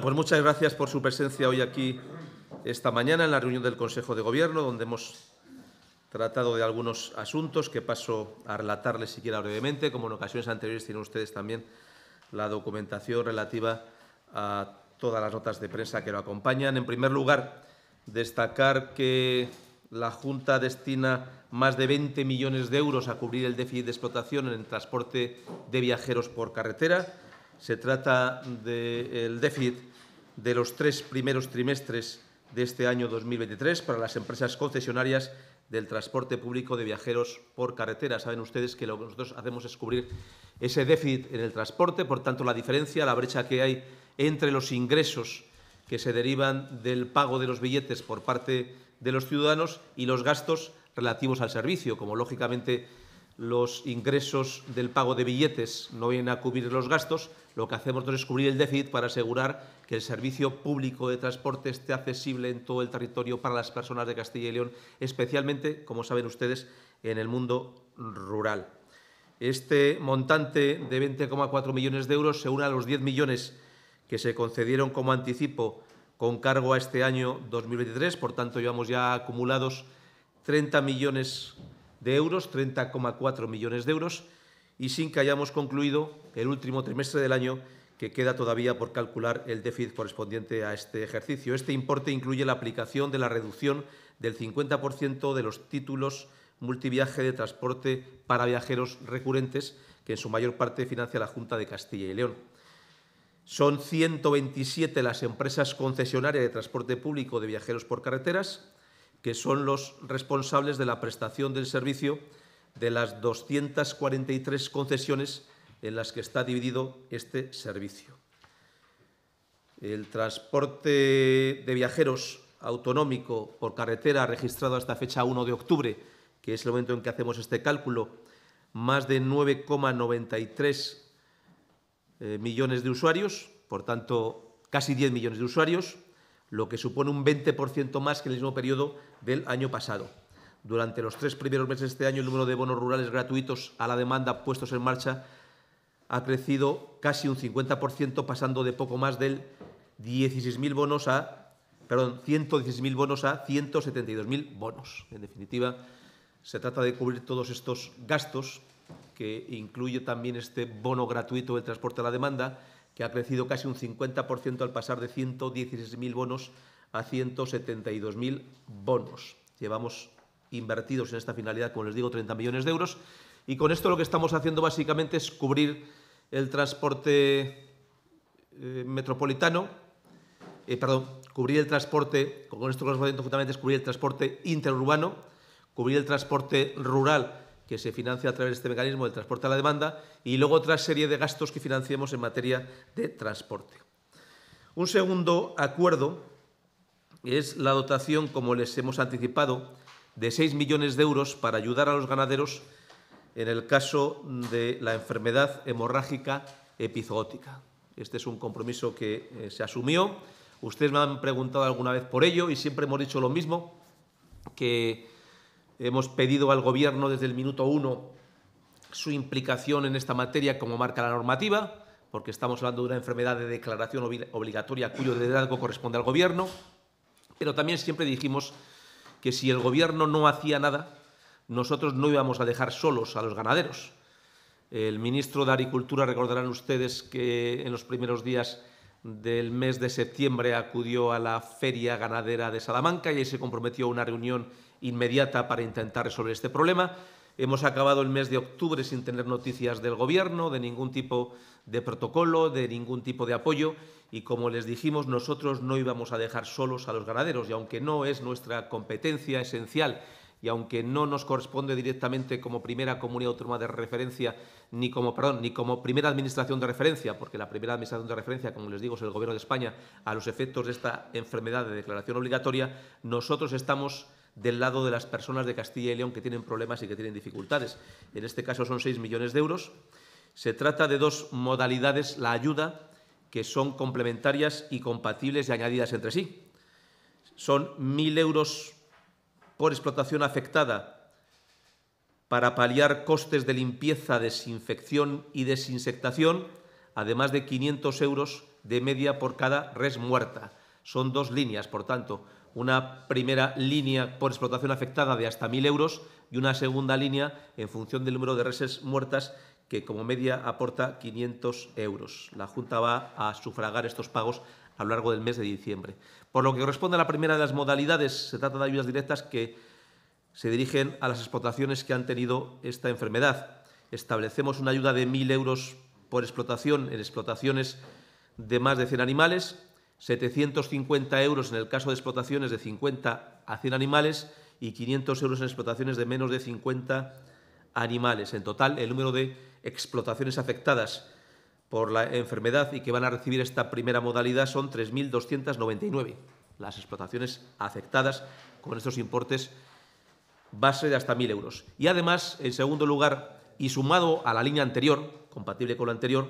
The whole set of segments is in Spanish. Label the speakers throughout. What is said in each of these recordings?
Speaker 1: Pues muchas gracias por su presencia hoy aquí esta mañana en la reunión del Consejo de Gobierno, donde hemos tratado de algunos asuntos que paso a relatarles siquiera brevemente, como en ocasiones anteriores tienen ustedes también la documentación relativa a todas las notas de prensa que lo acompañan. En primer lugar, destacar que la Junta destina más de 20 millones de euros a cubrir el déficit de explotación en el transporte de viajeros por carretera se trata del déficit de los tres primeros trimestres de este año 2023 para las empresas concesionarias del transporte público de viajeros por carretera. Saben ustedes que lo que nosotros hacemos es cubrir ese déficit en el transporte, por tanto, la diferencia, la brecha que hay entre los ingresos que se derivan del pago de los billetes por parte de los ciudadanos y los gastos relativos al servicio, como lógicamente los ingresos del pago de billetes no vienen a cubrir los gastos, lo que hacemos es cubrir el déficit para asegurar que el servicio público de transporte esté accesible en todo el territorio para las personas de Castilla y León, especialmente, como saben ustedes, en el mundo rural. Este montante de 20,4 millones de euros se une a los 10 millones que se concedieron como anticipo con cargo a este año 2023, por tanto llevamos ya acumulados 30 millones de euros, 30,4 millones de euros, y sin que hayamos concluido el último trimestre del año que queda todavía por calcular el déficit correspondiente a este ejercicio. Este importe incluye la aplicación de la reducción del 50% de los títulos multiviaje de transporte para viajeros recurrentes que en su mayor parte financia la Junta de Castilla y León. Son 127 las empresas concesionarias de transporte público de viajeros por carreteras que son los responsables de la prestación del servicio de las 243 concesiones en las que está dividido este servicio. El transporte de viajeros autonómico por carretera registrado hasta fecha 1 de octubre, que es el momento en que hacemos este cálculo, más de 9,93 eh, millones de usuarios, por tanto, casi 10 millones de usuarios, lo que supone un 20% más que en el mismo periodo del año pasado. Durante los tres primeros meses de este año, el número de bonos rurales gratuitos a la demanda puestos en marcha ha crecido casi un 50%, pasando de poco más del 16.000 bonos a, perdón, 116.000 bonos a 172.000 bonos. En definitiva, se trata de cubrir todos estos gastos que incluye también este bono gratuito del transporte a la demanda, que ha crecido casi un 50% al pasar de 116.000 bonos a 172.000 bonos. Llevamos invertidos en esta finalidad, como les digo, 30 millones de euros. Y con esto lo que estamos haciendo básicamente es cubrir el transporte eh, metropolitano, eh, perdón, cubrir el transporte, con esto estamos haciendo justamente es cubrir el transporte interurbano, cubrir el transporte rural que se financia a través de este mecanismo del transporte a la demanda y luego otra serie de gastos que financiemos en materia de transporte. Un segundo acuerdo es la dotación, como les hemos anticipado, de 6 millones de euros para ayudar a los ganaderos en el caso de la enfermedad hemorrágica epizootica. Este es un compromiso que eh, se asumió. Ustedes me han preguntado alguna vez por ello y siempre hemos dicho lo mismo, que hemos pedido al Gobierno desde el minuto uno su implicación en esta materia como marca la normativa, porque estamos hablando de una enfermedad de declaración obligatoria cuyo liderazgo corresponde al Gobierno, pero también siempre dijimos que si el gobierno no hacía nada, nosotros no íbamos a dejar solos a los ganaderos. El ministro de Agricultura, recordarán ustedes que en los primeros días del mes de septiembre acudió a la Feria Ganadera de Salamanca y ahí se comprometió a una reunión inmediata para intentar resolver este problema. Hemos acabado el mes de octubre sin tener noticias del Gobierno, de ningún tipo de protocolo, de ningún tipo de apoyo y, como les dijimos, nosotros no íbamos a dejar solos a los ganaderos y, aunque no es nuestra competencia esencial y aunque no nos corresponde directamente como primera comunidad autónoma de referencia ni como perdón, ni como primera administración de referencia, porque la primera administración de referencia, como les digo, es el Gobierno de España a los efectos de esta enfermedad de declaración obligatoria, nosotros estamos del lado de las personas de Castilla y León que tienen problemas y que tienen dificultades. En este caso son 6 millones de euros. Se trata de dos modalidades, la ayuda, que son complementarias y compatibles y añadidas entre sí. Son 1.000 euros por explotación afectada para paliar costes de limpieza, desinfección y desinsectación, además de 500 euros de media por cada res muerta. Son dos líneas, por tanto, una primera línea por explotación afectada de hasta 1.000 euros y una segunda línea en función del número de reses muertas que como media aporta 500 euros. La Junta va a sufragar estos pagos a lo largo del mes de diciembre. Por lo que corresponde a la primera de las modalidades, se trata de ayudas directas que se dirigen a las explotaciones que han tenido esta enfermedad. Establecemos una ayuda de 1.000 euros por explotación en explotaciones de más de 100 animales 750 euros en el caso de explotaciones de 50 a 100 animales y 500 euros en explotaciones de menos de 50 animales. En total, el número de explotaciones afectadas por la enfermedad y que van a recibir esta primera modalidad son 3.299. Las explotaciones afectadas con estos importes base de hasta 1.000 euros. Y además, en segundo lugar, y sumado a la línea anterior, compatible con la anterior,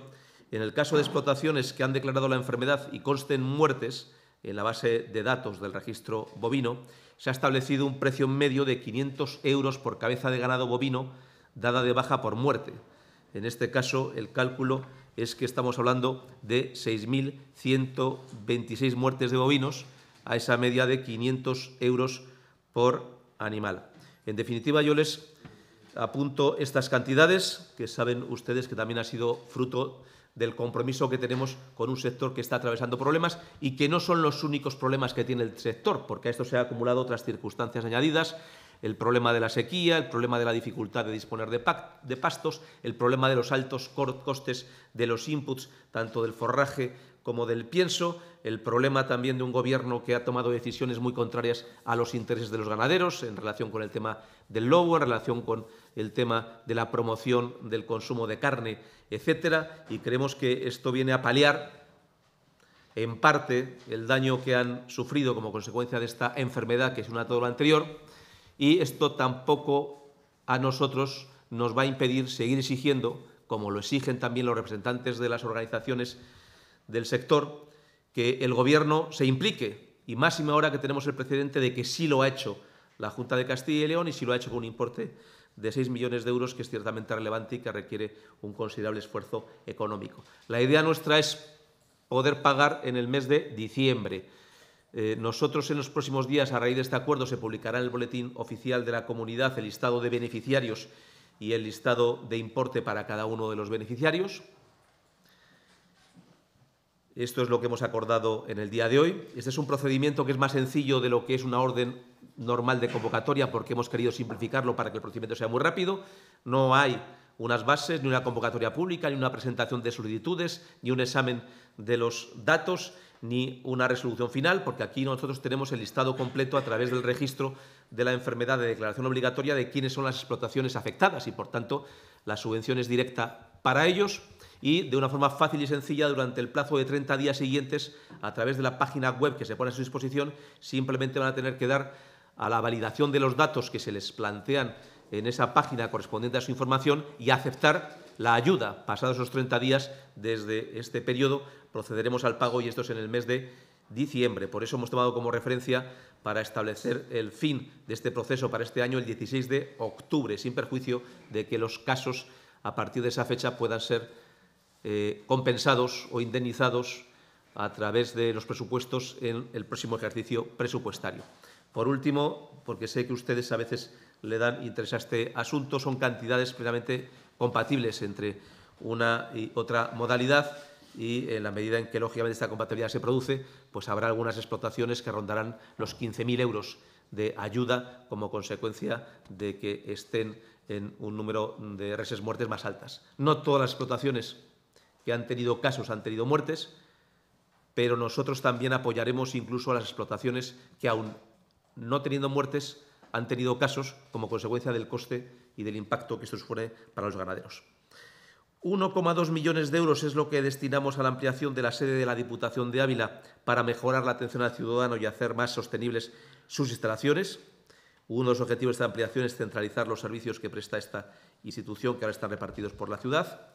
Speaker 1: en el caso de explotaciones que han declarado la enfermedad y consten muertes, en la base de datos del registro bovino, se ha establecido un precio medio de 500 euros por cabeza de ganado bovino dada de baja por muerte. En este caso, el cálculo es que estamos hablando de 6.126 muertes de bovinos a esa media de 500 euros por animal. En definitiva, yo les apunto estas cantidades, que saben ustedes que también ha sido fruto del compromiso que tenemos con un sector que está atravesando problemas y que no son los únicos problemas que tiene el sector, porque a esto se han acumulado otras circunstancias añadidas, el problema de la sequía, el problema de la dificultad de disponer de, de pastos, el problema de los altos costes de los inputs, tanto del forraje como del pienso, el problema también de un gobierno que ha tomado decisiones muy contrarias a los intereses de los ganaderos en relación con el tema del lobo, en relación con el tema de la promoción del consumo de carne etcétera, y creemos que esto viene a paliar en parte el daño que han sufrido como consecuencia de esta enfermedad, que es una todo lo anterior, y esto tampoco a nosotros nos va a impedir seguir exigiendo, como lo exigen también los representantes de las organizaciones del sector, que el Gobierno se implique, y máxima ahora que tenemos el precedente de que sí lo ha hecho la Junta de Castilla y León y sí lo ha hecho con un importe de 6 millones de euros, que es ciertamente relevante y que requiere un considerable esfuerzo económico. La idea nuestra es poder pagar en el mes de diciembre. Eh, nosotros en los próximos días, a raíz de este acuerdo, se publicará en el Boletín Oficial de la Comunidad el listado de beneficiarios y el listado de importe para cada uno de los beneficiarios. Esto es lo que hemos acordado en el día de hoy. Este es un procedimiento que es más sencillo de lo que es una orden normal de convocatoria porque hemos querido simplificarlo para que el procedimiento sea muy rápido. No hay unas bases, ni una convocatoria pública, ni una presentación de solicitudes, ni un examen de los datos, ni una resolución final, porque aquí nosotros tenemos el listado completo a través del registro de la enfermedad de declaración obligatoria de quiénes son las explotaciones afectadas y, por tanto, la subvención es directa para ellos y de una forma fácil y sencilla durante el plazo de 30 días siguientes a través de la página web que se pone a su disposición simplemente van a tener que dar a la validación de los datos que se les plantean en esa página correspondiente a su información y aceptar la ayuda. Pasados esos 30 días desde este periodo procederemos al pago y esto es en el mes de diciembre. Por eso hemos tomado como referencia para establecer el fin de este proceso para este año el 16 de octubre, sin perjuicio de que los casos a partir de esa fecha puedan ser eh, compensados o indemnizados a través de los presupuestos en el próximo ejercicio presupuestario. Por último, porque sé que ustedes a veces le dan interés a este asunto, son cantidades plenamente compatibles entre una y otra modalidad y en la medida en que, lógicamente, esta compatibilidad se produce, pues habrá algunas explotaciones que rondarán los 15.000 euros de ayuda como consecuencia de que estén en un número de reses muertes más altas. No todas las explotaciones que han tenido casos han tenido muertes, pero nosotros también apoyaremos incluso a las explotaciones que aún no teniendo muertes, han tenido casos como consecuencia del coste y del impacto que esto supone para los ganaderos. 1,2 millones de euros es lo que destinamos a la ampliación de la sede de la Diputación de Ávila para mejorar la atención al ciudadano y hacer más sostenibles sus instalaciones. Uno de los objetivos de esta ampliación es centralizar los servicios que presta esta institución, que ahora están repartidos por la ciudad.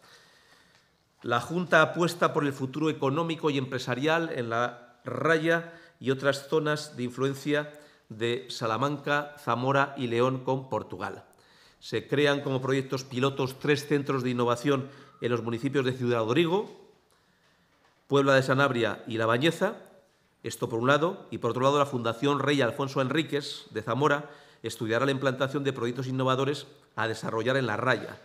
Speaker 1: La Junta apuesta por el futuro económico y empresarial en la raya y otras zonas de influencia de Salamanca, Zamora y León con Portugal. Se crean como proyectos pilotos tres centros de innovación en los municipios de Ciudad Rodrigo, Puebla de Sanabria y La Bañeza, esto por un lado, y por otro lado la Fundación Rey Alfonso Enríquez de Zamora estudiará la implantación de proyectos innovadores a desarrollar en la raya.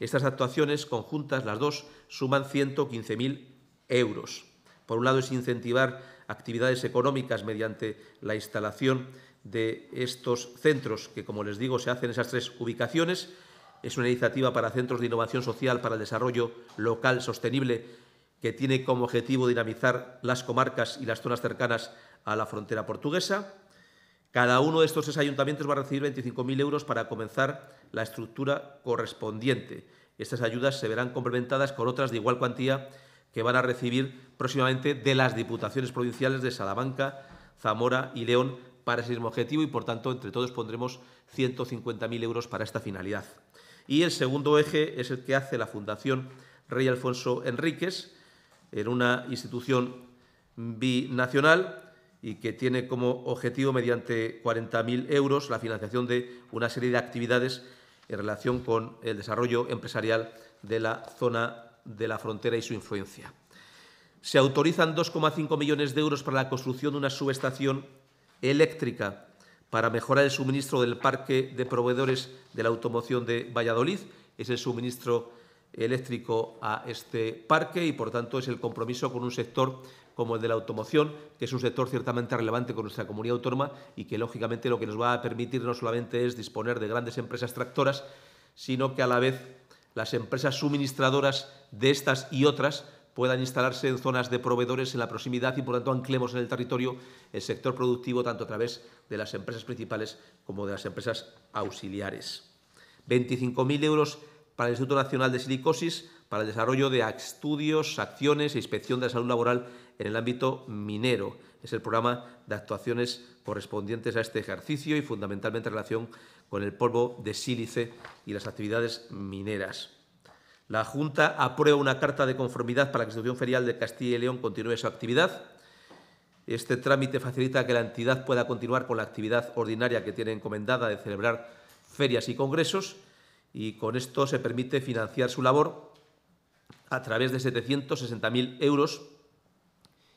Speaker 1: Estas actuaciones conjuntas, las dos, suman 115.000 euros. Por un lado es incentivar actividades económicas mediante la instalación de estos centros, que como les digo se hacen esas tres ubicaciones. Es una iniciativa para centros de innovación social para el desarrollo local sostenible que tiene como objetivo dinamizar las comarcas y las zonas cercanas a la frontera portuguesa. Cada uno de estos tres ayuntamientos va a recibir 25.000 euros para comenzar la estructura correspondiente. Estas ayudas se verán complementadas con otras de igual cuantía que van a recibir próximamente de las diputaciones provinciales de Salamanca, Zamora y León para ese mismo objetivo y, por tanto, entre todos pondremos 150.000 euros para esta finalidad. Y el segundo eje es el que hace la Fundación Rey Alfonso Enríquez, en una institución binacional y que tiene como objetivo, mediante 40.000 euros, la financiación de una serie de actividades en relación con el desarrollo empresarial de la zona de la frontera y su influencia. Se autorizan 2,5 millones de euros para la construcción de una subestación eléctrica para mejorar el suministro del parque de proveedores de la automoción de Valladolid. Es el suministro eléctrico a este parque y, por tanto, es el compromiso con un sector como el de la automoción, que es un sector ciertamente relevante con nuestra comunidad autónoma y que, lógicamente, lo que nos va a permitir no solamente es disponer de grandes empresas tractoras, sino que, a la vez, las empresas suministradoras de estas y otras puedan instalarse en zonas de proveedores en la proximidad y, por tanto, anclemos en el territorio el sector productivo tanto a través de las empresas principales como de las empresas auxiliares. 25.000 euros para el Instituto Nacional de Silicosis para el desarrollo de estudios, acciones e inspección de la salud laboral en el ámbito minero. Es el programa de actuaciones correspondientes a este ejercicio y fundamentalmente en relación con el polvo de sílice y las actividades mineras. La Junta aprueba una carta de conformidad para que la Institución Ferial de Castilla y León continúe su actividad. Este trámite facilita que la entidad pueda continuar con la actividad ordinaria que tiene encomendada de celebrar ferias y congresos y con esto se permite financiar su labor a través de 760.000 euros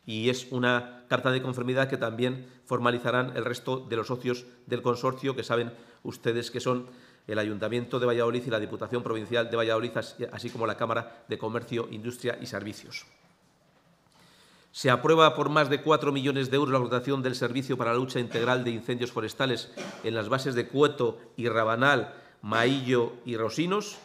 Speaker 1: y es una carta de conformidad que también formalizarán el resto de los socios del consorcio que saben ustedes que son el Ayuntamiento de Valladolid y la Diputación Provincial de Valladolid, así como la Cámara de Comercio, Industria y Servicios. Se aprueba por más de 4 millones de euros la dotación del Servicio para la Lucha Integral de Incendios Forestales en las bases de Cueto y Rabanal, Maillo y Rosinos.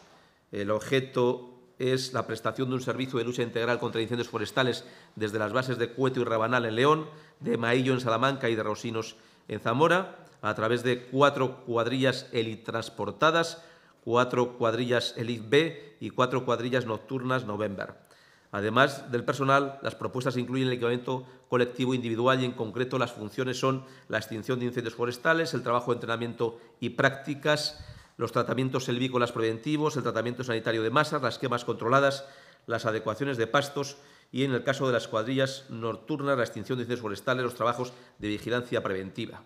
Speaker 1: El objeto es la prestación de un servicio de lucha integral contra incendios forestales desde las bases de Cueto y Rabanal en León, de Maillo en Salamanca y de Rosinos en Zamora a través de cuatro cuadrillas elitransportadas, cuatro cuadrillas elit B y cuatro cuadrillas nocturnas November. Además del personal, las propuestas incluyen el equipamiento colectivo individual y en concreto las funciones son la extinción de incendios forestales, el trabajo de entrenamiento y prácticas, los tratamientos selvícolas preventivos, el tratamiento sanitario de masas, las quemas controladas, las adecuaciones de pastos y, en el caso de las cuadrillas nocturnas, la extinción de incendios forestales, los trabajos de vigilancia preventiva.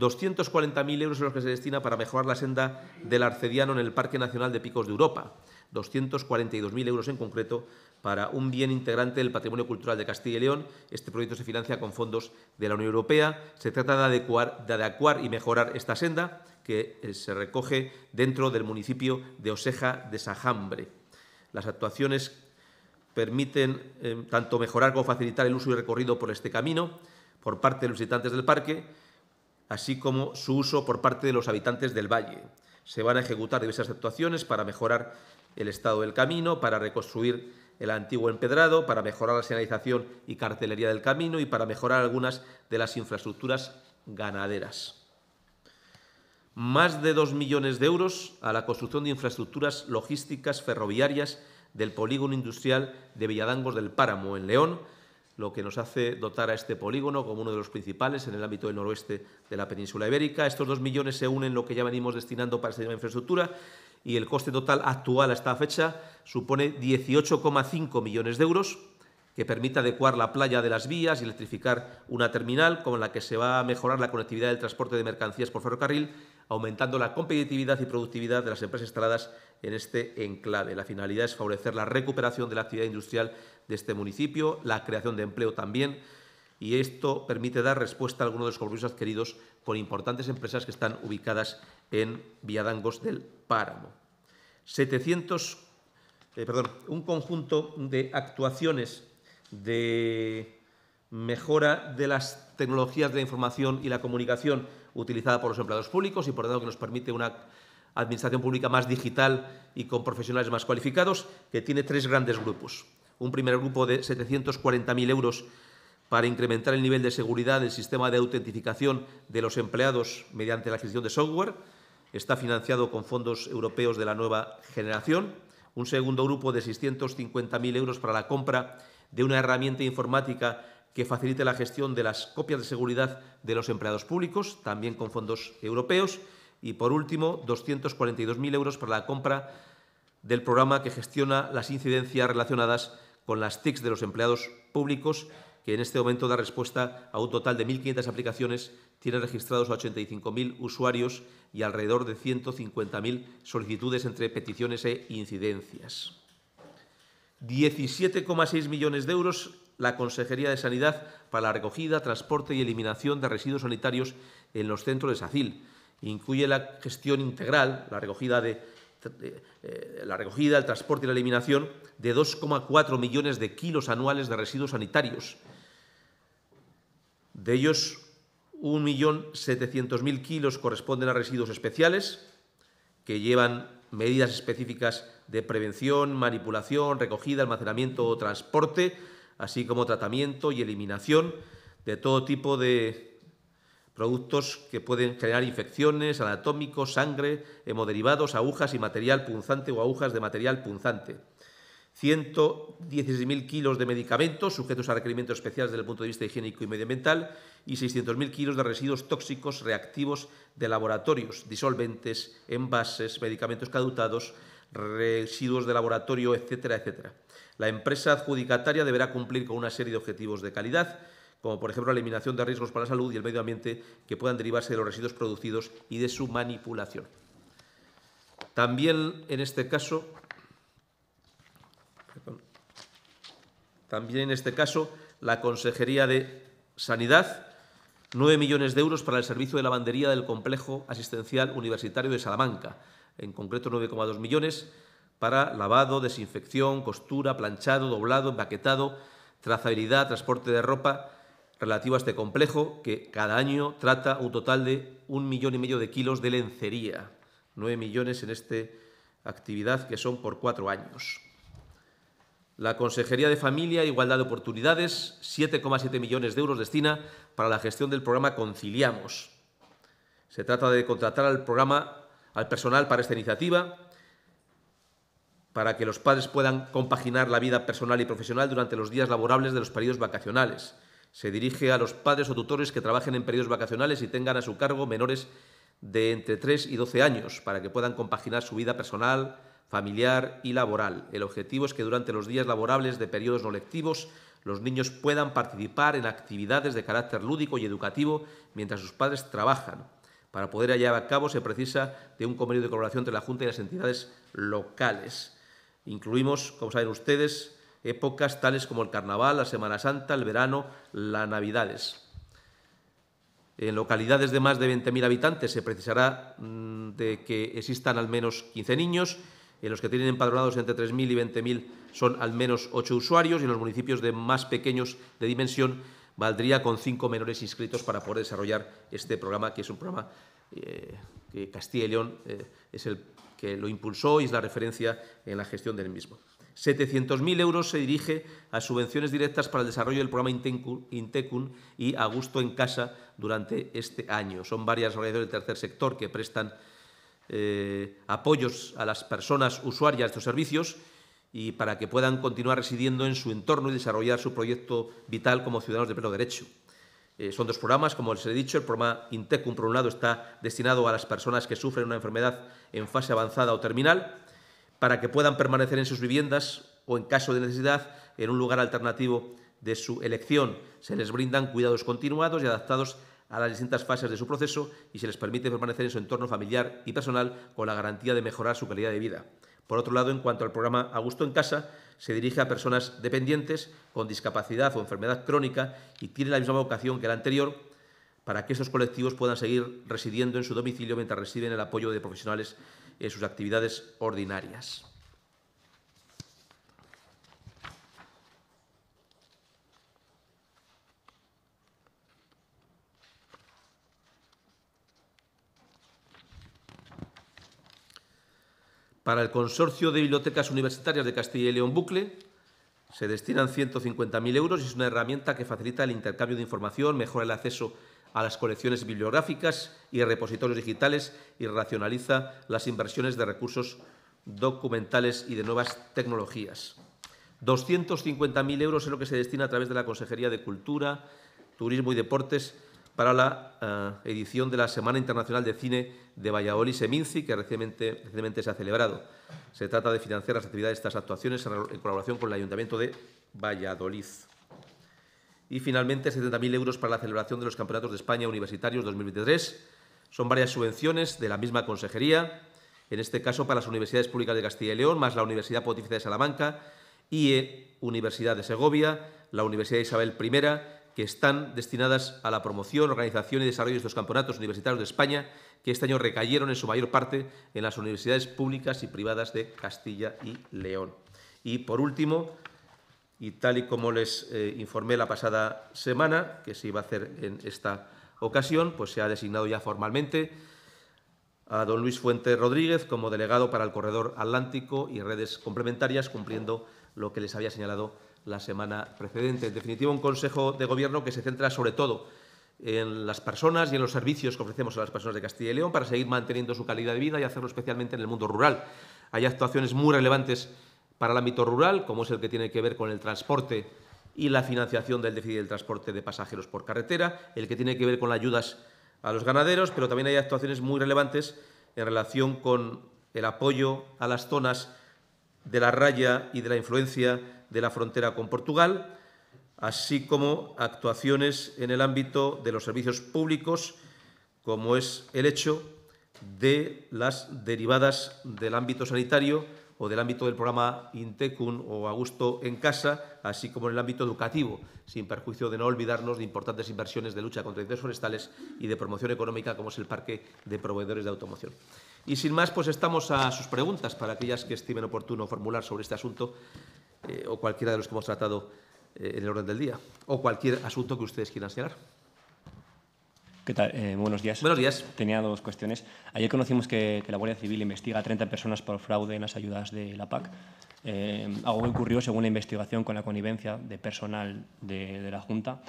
Speaker 1: 240.000 euros en los que se destina para mejorar la senda del Arcediano en el Parque Nacional de Picos de Europa. 242.000 euros en concreto para un bien integrante del patrimonio cultural de Castilla y León. Este proyecto se financia con fondos de la Unión Europea. Se trata de adecuar, y mejorar esta senda que eh, se recoge dentro del municipio de Oseja de Sajambre. Las actuaciones permiten eh, tanto mejorar como facilitar el uso y recorrido por este camino por parte de los visitantes del parque así como su uso por parte de los habitantes del valle. Se van a ejecutar diversas actuaciones para mejorar el estado del camino, para reconstruir el antiguo empedrado, para mejorar la señalización y cartelería del camino y para mejorar algunas de las infraestructuras ganaderas. Más de dos millones de euros a la construcción de infraestructuras logísticas ferroviarias del polígono industrial de Villadangos del Páramo, en León, lo que nos hace dotar a este polígono como uno de los principales en el ámbito del noroeste de la península ibérica. Estos dos millones se unen lo que ya venimos destinando para esta infraestructura y el coste total actual a esta fecha supone 18,5 millones de euros, que permite adecuar la playa de las vías y electrificar una terminal con la que se va a mejorar la conectividad del transporte de mercancías por ferrocarril aumentando la competitividad y productividad de las empresas instaladas en este enclave. La finalidad es favorecer la recuperación de la actividad industrial de este municipio, la creación de empleo también, y esto permite dar respuesta a algunos de los compromisos adquiridos por importantes empresas que están ubicadas en Viadangos del Páramo. 700, eh, un conjunto de actuaciones de mejora de las tecnologías de la información y la comunicación utilizada por los empleados públicos y por lo tanto que nos permite una administración pública más digital y con profesionales más cualificados, que tiene tres grandes grupos. Un primer grupo de 740.000 euros para incrementar el nivel de seguridad del sistema de autentificación de los empleados mediante la gestión de software. Está financiado con fondos europeos de la nueva generación. Un segundo grupo de 650.000 euros para la compra de una herramienta informática que facilite la gestión de las copias de seguridad de los empleados públicos, también con fondos europeos. Y por último, 242.000 euros para la compra del programa que gestiona las incidencias relacionadas con las TICs de los empleados públicos, que en este momento da respuesta a un total de 1.500 aplicaciones, tiene registrados a 85.000 usuarios y alrededor de 150.000 solicitudes entre peticiones e incidencias. 17,6 millones de euros la Consejería de Sanidad para la recogida, transporte y eliminación de residuos sanitarios en los centros de SACIL. Incluye la gestión integral, la recogida, de, eh, eh, la recogida el transporte y la eliminación de 2,4 millones de kilos anuales de residuos sanitarios. De ellos, 1.700.000 kilos corresponden a residuos especiales, que llevan medidas específicas de prevención, manipulación, recogida, almacenamiento o transporte, así como tratamiento y eliminación de todo tipo de productos que pueden generar infecciones, anatómicos, sangre, hemoderivados, agujas y material punzante o agujas de material punzante. 116.000 kilos de medicamentos sujetos a requerimientos especiales desde el punto de vista higiénico y medioambiental y 600.000 kilos de residuos tóxicos reactivos de laboratorios, disolventes, envases, medicamentos caducados, residuos de laboratorio, etcétera, etcétera. La empresa adjudicataria deberá cumplir con una serie de objetivos de calidad, como por ejemplo la eliminación de riesgos para la salud y el medio ambiente que puedan derivarse de los residuos producidos y de su manipulación. También en este caso, también en este caso, la Consejería de Sanidad, 9 millones de euros para el servicio de lavandería del complejo asistencial universitario de Salamanca, en concreto 9,2 millones, para lavado, desinfección, costura, planchado, doblado, vaquetado, trazabilidad, transporte de ropa relativo a este complejo, que cada año trata un total de un millón y medio de kilos de lencería, 9 millones en esta actividad que son por cuatro años. La Consejería de Familia e Igualdad de Oportunidades, 7,7 millones de euros destina para la gestión del programa Conciliamos. Se trata de contratar al programa al personal para esta iniciativa, para que los padres puedan compaginar la vida personal y profesional durante los días laborables de los periodos vacacionales. Se dirige a los padres o tutores que trabajen en periodos vacacionales y tengan a su cargo menores de entre 3 y 12 años, para que puedan compaginar su vida personal, familiar y laboral. El objetivo es que durante los días laborables de periodos no lectivos los niños puedan participar en actividades de carácter lúdico y educativo mientras sus padres trabajan. Para poder hallar a cabo se precisa de un convenio de colaboración entre la Junta y las entidades locales. Incluimos, como saben ustedes, épocas tales como el Carnaval, la Semana Santa, el verano, las Navidades. En localidades de más de 20.000 habitantes se precisará mm, de que existan al menos 15 niños, en los que tienen empadronados entre 3.000 y 20.000 son al menos 8 usuarios y en los municipios de más pequeños de dimensión Valdría con cinco menores inscritos para poder desarrollar este programa, que es un programa eh, que Castilla y León eh, es el que lo impulsó y es la referencia en la gestión del mismo. 700.000 euros se dirige a subvenciones directas para el desarrollo del programa Intecun y A Gusto en Casa durante este año. Son varias organizaciones del tercer sector que prestan eh, apoyos a las personas usuarias de estos servicios y para que puedan continuar residiendo en su entorno y desarrollar su proyecto vital como ciudadanos de pleno derecho. Eh, son dos programas, como les he dicho, el programa Intecum, por un lado, está destinado a las personas que sufren una enfermedad en fase avanzada o terminal, para que puedan permanecer en sus viviendas o, en caso de necesidad, en un lugar alternativo de su elección. Se les brindan cuidados continuados y adaptados a las distintas fases de su proceso y se les permite permanecer en su entorno familiar y personal con la garantía de mejorar su calidad de vida. Por otro lado, en cuanto al programa A Gusto en Casa, se dirige a personas dependientes con discapacidad o enfermedad crónica y tiene la misma vocación que la anterior para que estos colectivos puedan seguir residiendo en su domicilio mientras reciben el apoyo de profesionales en sus actividades ordinarias. Para el Consorcio de Bibliotecas Universitarias de Castilla y León Bucle se destinan 150.000 euros y es una herramienta que facilita el intercambio de información, mejora el acceso a las colecciones bibliográficas y repositorios digitales y racionaliza las inversiones de recursos documentales y de nuevas tecnologías. 250.000 euros es lo que se destina a través de la Consejería de Cultura, Turismo y Deportes para la eh, edición de la Semana Internacional de Cine de Valladolid Seminci, que recientemente, se ha celebrado. Se trata de financiar las actividades de estas actuaciones en, colaboración con el Ayuntamiento de Valladolid. Y finalmente, 70.000 euros para la celebración de los Campeonatos de España Universitarios 2023. Son varias subvenciones de la misma consejería, en este caso para las universidades públicas de Castilla y León, más la Universidad Pontificia de Salamanca, IE eh, Universidad de Segovia, la Universidad Isabel I que están destinadas a la promoción, organización y desarrollo de estos campeonatos universitarios de España, que este año recayeron en su mayor parte en las universidades públicas y privadas de Castilla y León. Y por último, y tal y como les eh, informé la pasada semana, que se iba a hacer en esta ocasión, pues se ha designado ya formalmente a don Luis Fuente Rodríguez como delegado para el Corredor Atlántico y redes complementarias, cumpliendo lo que les había señalado la semana precedente. En definitiva, un Consejo de Gobierno que se centra sobre todo en las personas y en los servicios que ofrecemos a las personas de Castilla y León para seguir manteniendo su calidad de vida y hacerlo especialmente en el mundo rural. Hay actuaciones muy relevantes para el ámbito rural, como es el que tiene que ver con el transporte y la financiación del déficit del transporte de pasajeros por carretera, el que tiene que ver con las ayudas a los ganaderos, pero también hay actuaciones muy relevantes en relación con el apoyo a las zonas de la raya y de la influencia de la frontera con Portugal, así como actuaciones en el ámbito de los servicios públicos, como es el hecho de las derivadas del ámbito sanitario o del ámbito del programa Intecun o Augusto en Casa, así como en el ámbito educativo, sin perjuicio de no olvidarnos de importantes inversiones de lucha contra incendios forestales y de promoción económica, como es el Parque de Proveedores de Automoción. Y sin más, pues estamos a sus preguntas para aquellas que estimen oportuno formular sobre este asunto eh, o cualquiera de los que hemos tratado eh, en el orden del día o cualquier asunto que ustedes quieran señalar.
Speaker 2: ¿Qué tal? Eh, buenos días. Buenos días. Tenía dos cuestiones. Ayer conocimos que, la Guardia Civil investiga a 30 personas por fraude en las ayudas de la PAC. algo que ocurrió según la investigación con la connivencia de personal de, de la Junta.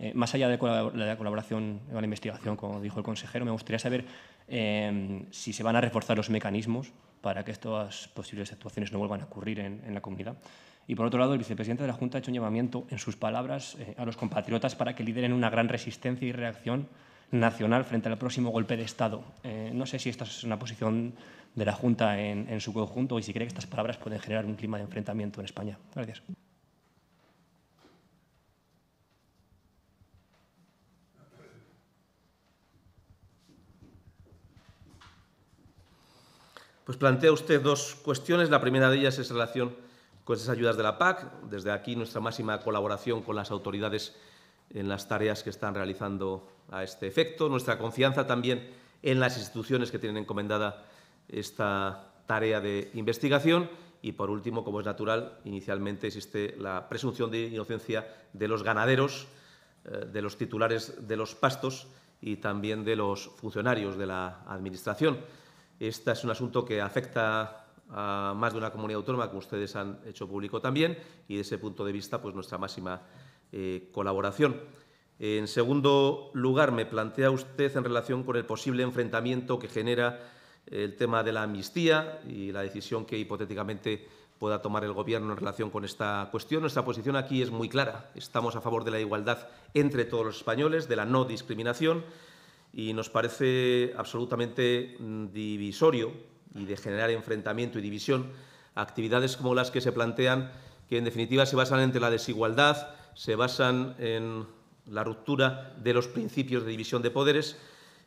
Speaker 2: Eh, más allá de la colaboración con la investigación, como dijo el consejero, me gustaría saber em, si se van a reforzar los mecanismos para que estas posibles actuaciones no vuelvan a ocurrir en, la comunidad. Y por otro lado, el vicepresidente de la Junta ha hecho un llamamiento, en sus palabras, eh, a los compatriotas para que lideren una gran resistencia y reacción nacional frente al próximo golpe de Estado. Eh, no sé si esta es una posición de la Junta en su conjunto y si cree que estas palabras pueden generar un clima de enfrentamiento en España.
Speaker 3: Gracias.
Speaker 1: pues plantea usted dos cuestiones. La primera de ellas es relación con esas ayudas de la PAC. Desde aquí nuestra máxima colaboración con las autoridades en las tareas que están realizando a este efecto. Nuestra confianza también en las instituciones que tienen encomendada esta tarea de investigación. Y por último, como es natural, inicialmente existe la presunción de inocencia de los ganaderos, eh, de los titulares de los pastos y también de los funcionarios de la Administración. Este es un asunto que afecta a más de una comunidad autónoma, como ustedes han hecho público también, y desde ese punto de vista, pues nuestra máxima eh, colaboración. En segundo lugar, me plantea usted en relación con el posible enfrentamiento que genera el tema de la amnistía y la decisión que hipotéticamente pueda tomar el Gobierno en relación con esta cuestión. Nuestra posición aquí es muy clara. Estamos a favor de la igualdad entre todos los españoles, de la no discriminación y nos parece absolutamente mm, divisorio y de generar enfrentamiento y división actividades como las que se plantean, que en definitiva se basan entre la desigualdad, se basan en la ruptura de los principios de división de poderes.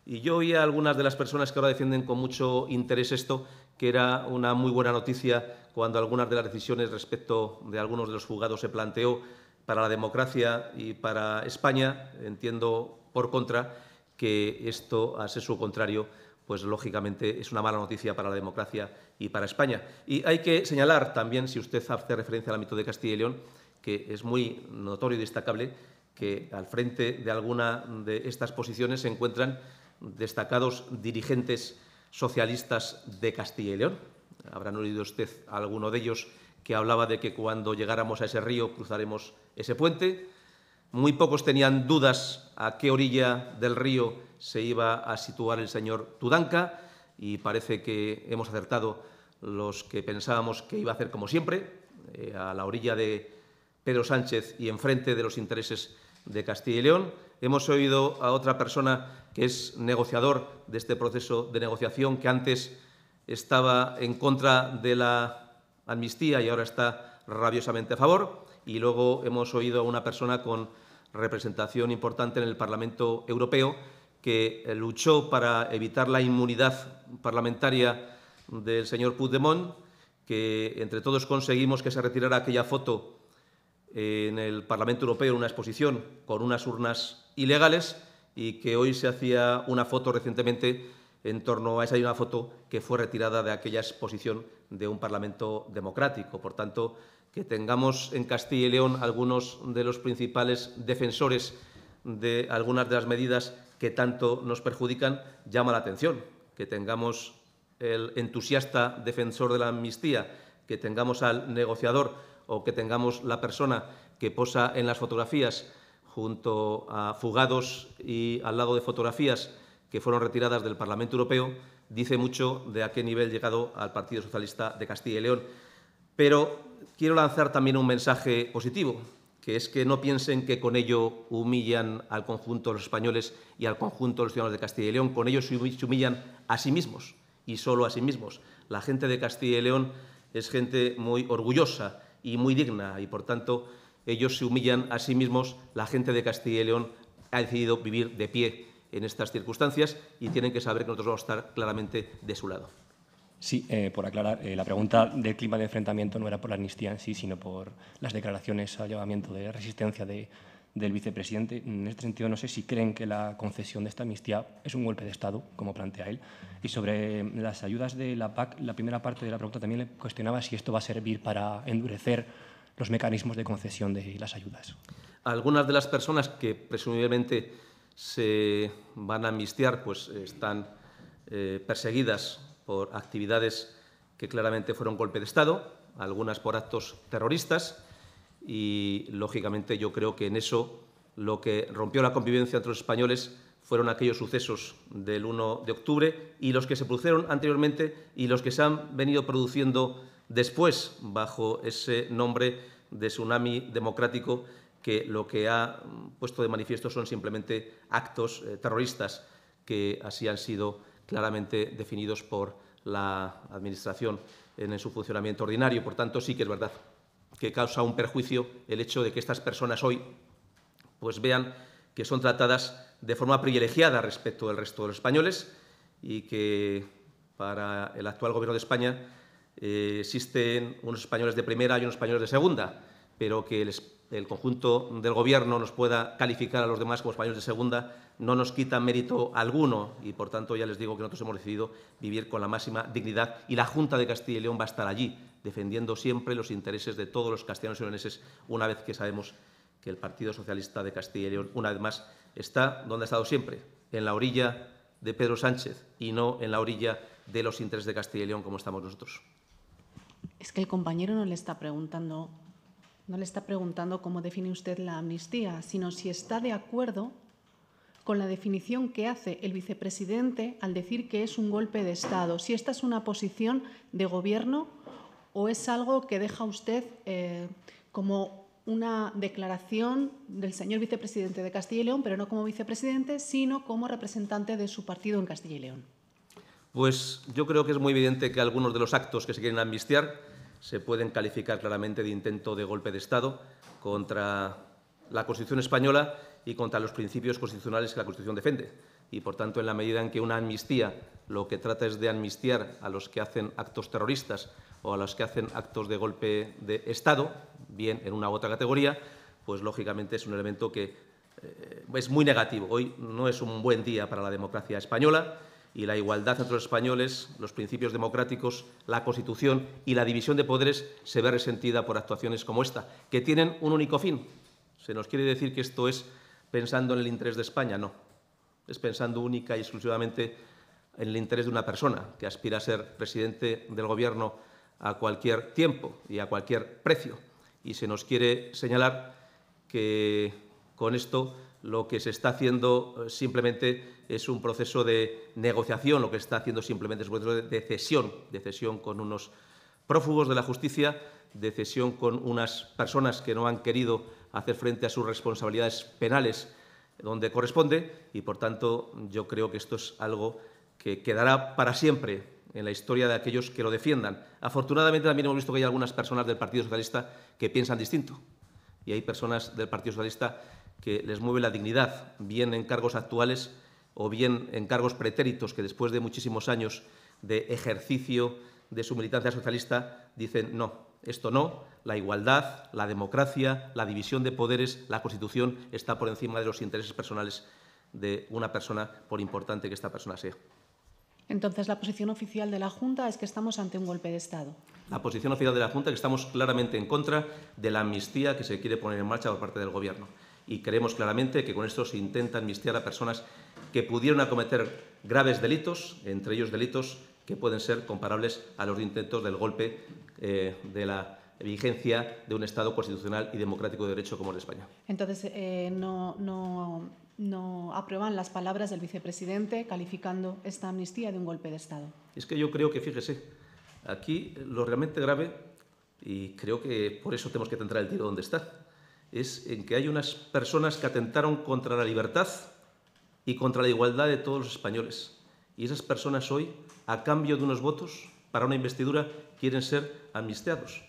Speaker 1: Y yo oí a algunas de las personas que ahora defienden con mucho interés esto, que era una muy buena noticia cuando algunas de las decisiones respecto de algunos de los juzgados se planteó para la democracia y para España, entiendo por contra, que esto, a ser su contrario, pues lógicamente es una mala noticia para la democracia y para España. Y hay que señalar también, si usted hace referencia al ámbito de Castilla y León, que es muy notorio y destacable que al frente de alguna de estas posiciones se encuentran destacados dirigentes socialistas de Castilla y León. Habrán oído usted a alguno de ellos que hablaba de que cuando llegáramos a ese río cruzaremos ese puente. Muy pocos tenían dudas a qué orilla del río se iba a situar el señor Tudanca y parece que hemos acertado los que pensábamos que iba a hacer como siempre, eh, a la orilla de Pedro Sánchez y enfrente de los intereses de Castilla y León. Hemos oído a otra persona que es negociador de este proceso de negociación, que antes estaba en contra de la amnistía y ahora está rabiosamente a favor. Y luego hemos oído a una persona con representación importante en el Parlamento Europeo, que eh, luchó para evitar la inmunidad parlamentaria del señor Puigdemont, que entre todos conseguimos que se retirara aquella foto eh, en el Parlamento Europeo en una exposición con unas urnas ilegales y que hoy se hacía una foto recientemente en torno a esa una foto que fue retirada de aquella exposición de un Parlamento democrático. Por tanto, que tengamos en Castilla y León algunos de los principales defensores de algunas de las medidas que tanto nos perjudican, llama la atención. Que tengamos el entusiasta defensor de la amnistía, que tengamos al negociador o que tengamos la persona que posa en las fotografías junto a fugados y al lado de fotografías que fueron retiradas del Parlamento Europeo, dice mucho de a qué nivel llegado al Partido Socialista de Castilla y León. Pero quiero lanzar también un mensaje positivo, que es que no piensen que con ello humillan al conjunto de los españoles y al conjunto de los ciudadanos de Castilla y León, con ello se humillan a sí mismos y solo a sí mismos. La gente de Castilla y León es gente muy orgullosa y muy digna y por tanto ellos se humillan a sí mismos, la gente de Castilla y León ha decidido vivir de pie en estas circunstancias y tienen que saber que nosotros vamos a estar claramente de su lado.
Speaker 2: Sí, eh, por aclarar, eh, la pregunta del clima de enfrentamiento no era por la amnistía en sí, sino por las declaraciones al llamamiento de resistencia del vicepresidente. En este sentido, no sé si creen que la concesión de esta amnistía es un golpe de Estado, como plantea él. Y sobre las ayudas de la PAC, la primera parte de la pregunta también le cuestionaba si esto va a servir para endurecer los mecanismos de concesión de las ayudas.
Speaker 1: Algunas de las personas que presumiblemente se van a amnistiar pues, están eh, perseguidas por actividades que claramente fueron golpe de Estado, algunas por actos terroristas y, lógicamente, yo creo que en eso lo que rompió la convivencia entre los españoles fueron aquellos sucesos del 1 de octubre y los que se produjeron anteriormente y los que se han venido produciendo después bajo ese nombre de tsunami democrático que lo que ha puesto de manifiesto son simplemente actos eh, terroristas que así han sido claramente definidos por la Administración en, su funcionamiento ordinario. Por tanto, sí que es verdad que causa un perjuicio el hecho de que estas personas hoy pues vean que son tratadas de forma privilegiada respecto del resto de los españoles y que para el actual Gobierno de España eh, existen unos españoles de primera y unos españoles de segunda, pero que el, el conjunto del Gobierno nos pueda calificar a los demás como españoles de segunda no nos quita mérito alguno y, por tanto, ya les digo que nosotros hemos decidido vivir con la máxima dignidad y la Junta de Castilla y León va a estar allí defendiendo siempre los intereses de todos los castellanos y leoneses una vez que sabemos que el Partido Socialista de Castilla y León, una vez más, está donde ha estado siempre, en la orilla de Pedro Sánchez y no en la orilla de los intereses de Castilla y León como estamos nosotros.
Speaker 4: Es que el compañero no le está preguntando no le está preguntando cómo define usted la amnistía, sino si está de acuerdo con la definición que hace el vicepresidente al decir que es un golpe de Estado, si esta es una posición de gobierno o es algo que deja usted eh, como una declaración del señor vicepresidente de Castilla y León, pero no como vicepresidente, sino como representante de su partido en Castilla y León.
Speaker 1: Pues yo creo que es muy evidente que algunos de los actos que se quieren amnistiar se pueden calificar claramente de intento de golpe de Estado contra la Constitución española y contra los principios constitucionales que la Constitución defiende. Y, por tanto, en la medida en que una amnistía lo que trata es de amnistiar a los que hacen actos terroristas o a los que hacen actos de golpe de Estado, bien en una u otra categoría, pues lógicamente es un elemento que eh, es muy negativo. Hoy no es un buen día para la democracia española y la igualdad entre los españoles, los principios democráticos, la Constitución y la división de poderes se ve resentida por actuaciones como esta, que tienen un único fin. Se nos quiere decir que esto es pensando en el interés de España, no. Es pensando única y exclusivamente en el interés de una persona que aspira a ser presidente del Gobierno a cualquier tiempo y a cualquier precio. Y se nos quiere señalar que con esto lo que se está haciendo eh, simplemente es un proceso de negociación, lo que se está haciendo simplemente es un proceso de cesión, de cesión con unos prófugos de la justicia, de cesión con unas personas que no han querido hacer frente a sus responsabilidades penales donde corresponde y, por tanto, yo creo que esto es algo que quedará para siempre en la historia de aquellos que lo defiendan. Afortunadamente también hemos visto que hay algunas personas del Partido Socialista que piensan distinto y hay personas del Partido Socialista que les mueve la dignidad, bien en cargos actuales o bien en cargos pretéritos que después de muchísimos años de ejercicio de su militancia socialista dicen no, esto no, la igualdad, la democracia, la división de poderes, la constitución está por encima de los intereses personales de una persona, por importante que esta persona sea.
Speaker 4: Entonces, la posición oficial de la Junta es que estamos ante un golpe de Estado.
Speaker 1: La posición oficial de la Junta es que estamos claramente en contra de la amnistía que se quiere poner en marcha por parte del Gobierno y creemos claramente que con esto se intenta amnistiar a personas que pudieron acometer graves delitos, entre ellos delitos que pueden ser comparables a los intentos del golpe eh, de la vigencia de un Estado constitucional y democrático de derecho como el de España.
Speaker 4: Entonces, eh, no, no, aprueban las palabras del vicepresidente calificando esta amnistía de un golpe de Estado.
Speaker 1: Es que yo creo que, fíjese, aquí lo realmente grave, y creo que por eso tenemos que centrar el tiro donde está, es en que hay unas personas que atentaron contra la libertad y contra la igualdad de todos los españoles. Y esas personas hoy, a cambio de unos votos para una investidura, quieren ser amnistiados.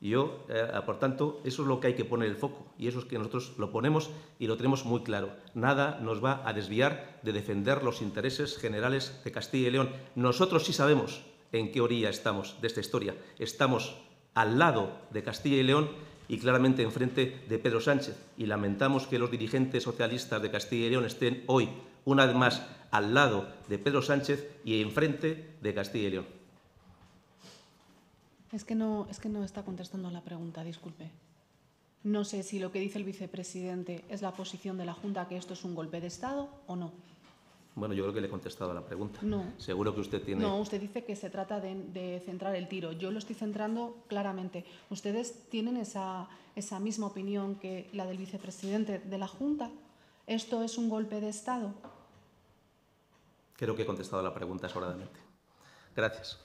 Speaker 1: yo, eh, por tanto, eso es lo que hay que poner el foco. Y eso es que nosotros lo ponemos y lo tenemos muy claro. Nada nos va a desviar de defender los intereses generales de Castilla y León. Nosotros sí sabemos en qué orilla estamos de esta historia. Estamos al lado de Castilla y León y claramente enfrente de Pedro Sánchez. Y lamentamos que los dirigentes socialistas de Castilla y León estén hoy, una vez más, al lado de Pedro Sánchez y enfrente de Castilla y León.
Speaker 4: Es que no, es que no está contestando la pregunta, disculpe. No sé si lo que dice el vicepresidente es la posición de la Junta que esto es un golpe de Estado o no.
Speaker 1: Bueno, yo creo que le he contestado a la pregunta. No. Seguro que usted tiene. No,
Speaker 4: usted dice que se trata de, centrar el tiro. Yo lo estoy centrando claramente. ¿Ustedes tienen esa, esa misma opinión que la del vicepresidente de la Junta? ¿Esto es un golpe de Estado?
Speaker 1: Creo que he contestado a la pregunta sobradamente. Gracias.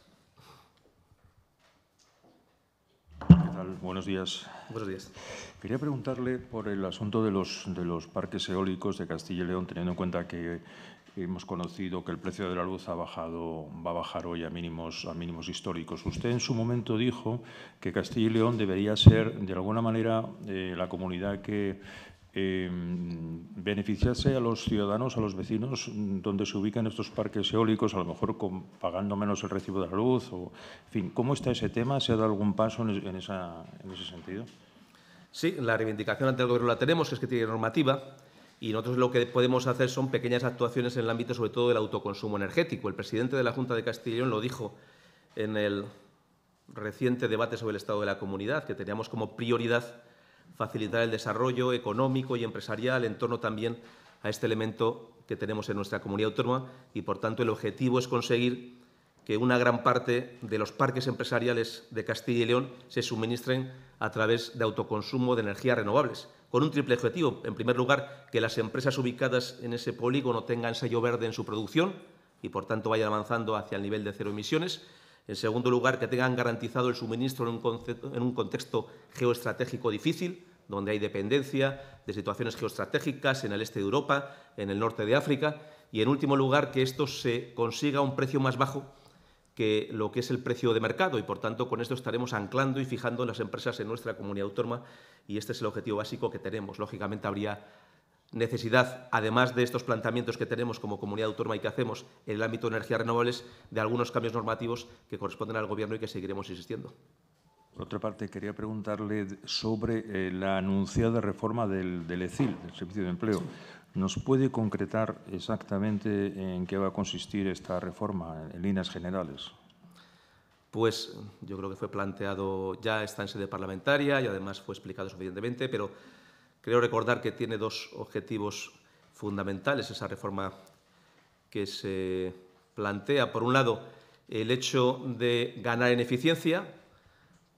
Speaker 3: Buenos días. Buenos días. Quería preguntarle por el asunto de los, de los parques eólicos de Castilla y León, teniendo en cuenta que hemos conocido que el precio de la luz ha bajado, va a bajar hoy a mínimos, a mínimos históricos. Usted en su momento dijo que Castilla y León debería ser, de alguna manera, eh, la comunidad que eh, beneficiase a los ciudadanos, a los vecinos, donde se ubican estos parques eólicos, a lo mejor pagando menos el recibo de la luz. fin, ¿cómo está ese tema? ¿Se ha dado algún paso en, ese sentido?
Speaker 1: Sí, la reivindicación ante el Gobierno la tenemos, es que tiene normativa. Y nosotros lo que podemos hacer son pequeñas actuaciones en el ámbito, sobre todo, del autoconsumo energético. El presidente de la Junta de Castilla y León lo dijo en el reciente debate sobre el estado de la comunidad, que teníamos como prioridad facilitar el desarrollo económico y empresarial en torno también a este elemento que tenemos en nuestra comunidad autónoma y, por tanto, el objetivo es conseguir que una gran parte de los parques empresariales de Castilla y León se suministren a través de autoconsumo de energías renovables con un triple objetivo. En primer lugar, que las empresas ubicadas en ese polígono tengan sello verde en su producción y, por tanto, vayan avanzando hacia el nivel de cero emisiones. En segundo lugar, que tengan garantizado el suministro en un, en un contexto geoestratégico difícil, donde hay dependencia de situaciones geoestratégicas en el este de Europa, en el norte de África. Y, en último lugar, que esto se consiga a un precio más bajo que lo que es el precio de mercado y por tanto con esto estaremos anclando y fijando las empresas en nuestra comunidad autónoma y este es el objetivo básico que tenemos. Lógicamente habría necesidad, además de estos planteamientos que tenemos como comunidad autónoma y que hacemos en el ámbito de energías renovables, de algunos cambios normativos
Speaker 3: que corresponden al Gobierno y que seguiremos insistiendo. Por otra parte, quería preguntarle sobre eh, la anunciada reforma del, ECIL, e del Servicio de Empleo. ¿Nos puede concretar exactamente en qué va a consistir esta reforma en líneas generales?
Speaker 1: Pues yo creo que fue planteado ya, está en sede parlamentaria y además fue explicado suficientemente, pero creo recordar que tiene dos objetivos fundamentales esa reforma que se plantea. Por un lado, el hecho de ganar en eficiencia,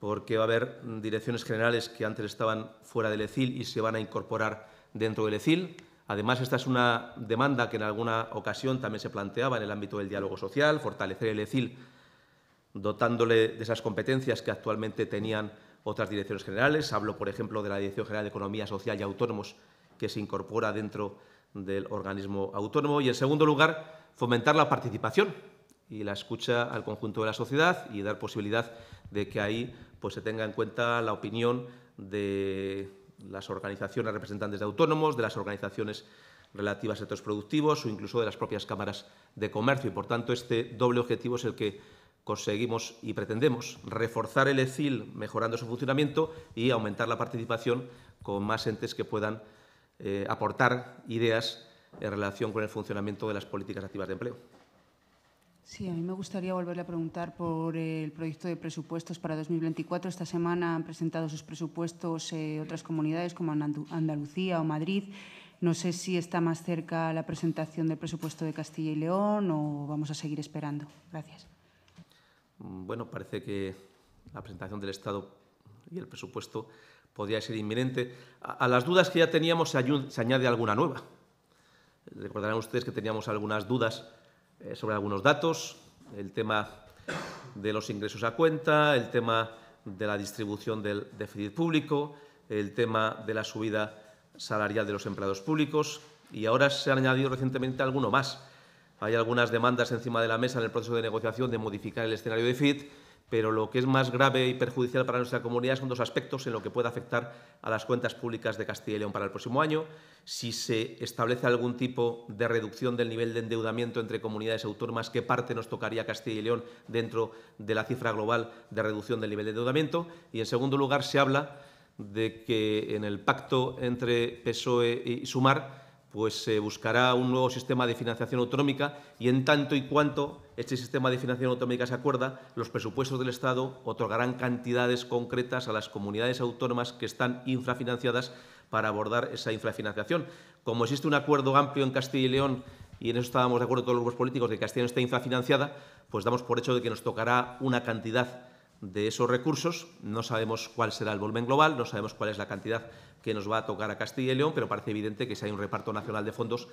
Speaker 1: porque va a haber direcciones generales que antes estaban fuera del ECIL y se van a incorporar dentro del ECIL Además, esta es una demanda que en alguna ocasión también se planteaba en el ámbito del diálogo social, fortalecer el ECIL dotándole de esas competencias que actualmente tenían otras direcciones generales. Hablo, por ejemplo, de la Dirección General de Economía Social y Autónomos, que se incorpora dentro del organismo autónomo. Y, en segundo lugar, fomentar la participación y la escucha al conjunto de la sociedad y dar posibilidad de que ahí pues, se tenga en cuenta la opinión de las organizaciones representantes de autónomos, de las organizaciones relativas a sectores productivos o incluso de las propias cámaras de comercio. Y por tanto, este doble objetivo es el que conseguimos y pretendemos reforzar el ECIL mejorando su funcionamiento y aumentar la participación con más entes que puedan eh, aportar ideas en relación con el funcionamiento de las políticas activas de empleo.
Speaker 5: Sí, a mí me gustaría volverle a preguntar por eh, el proyecto de presupuestos para 2024. Esta semana han presentado sus presupuestos eh, otras comunidades como Andalucía o Madrid. No sé si está más cerca la presentación del presupuesto de Castilla y León o vamos a seguir esperando. Gracias.
Speaker 1: Mm, bueno, parece que la presentación del Estado y el presupuesto podría ser inminente. A, las dudas que ya teníamos se añade alguna nueva. Recordarán ustedes que teníamos algunas dudas eh, sobre algunos datos, el tema de los ingresos a cuenta, el tema de la distribución del déficit público, el tema de la subida salarial de los empleados públicos y ahora se han añadido recientemente alguno más. Hay algunas demandas encima de la mesa en el proceso de negociación de modificar el escenario de FIT pero lo que es más grave y perjudicial para nuestra comunidad son dos aspectos en lo que puede afectar a las cuentas públicas de Castilla y León para el próximo año. Si se establece algún tipo de reducción del nivel de endeudamiento entre comunidades autónomas, qué parte nos tocaría Castilla y León dentro de la cifra global de reducción del nivel de endeudamiento. Y en segundo lugar, se habla de que en el pacto entre PSOE y Sumar pues se buscará un nuevo sistema de financiación autonómica y en tanto y cuanto este sistema de financiación autonómica se acuerda, los presupuestos del Estado otorgarán cantidades concretas a las comunidades autónomas que están infrafinanciadas para abordar esa infrafinanciación. Como existe un acuerdo amplio en Castilla y León y en eso estábamos de acuerdo todos los grupos políticos de que Castilla y León está infrafinanciada, pues damos por hecho de que nos tocará una cantidad de esos recursos. No sabemos cuál será el volumen global, no sabemos cuál es la cantidad que nos va a tocar a Castilla y León, pero parece evidente que si hay un reparto nacional de fondos,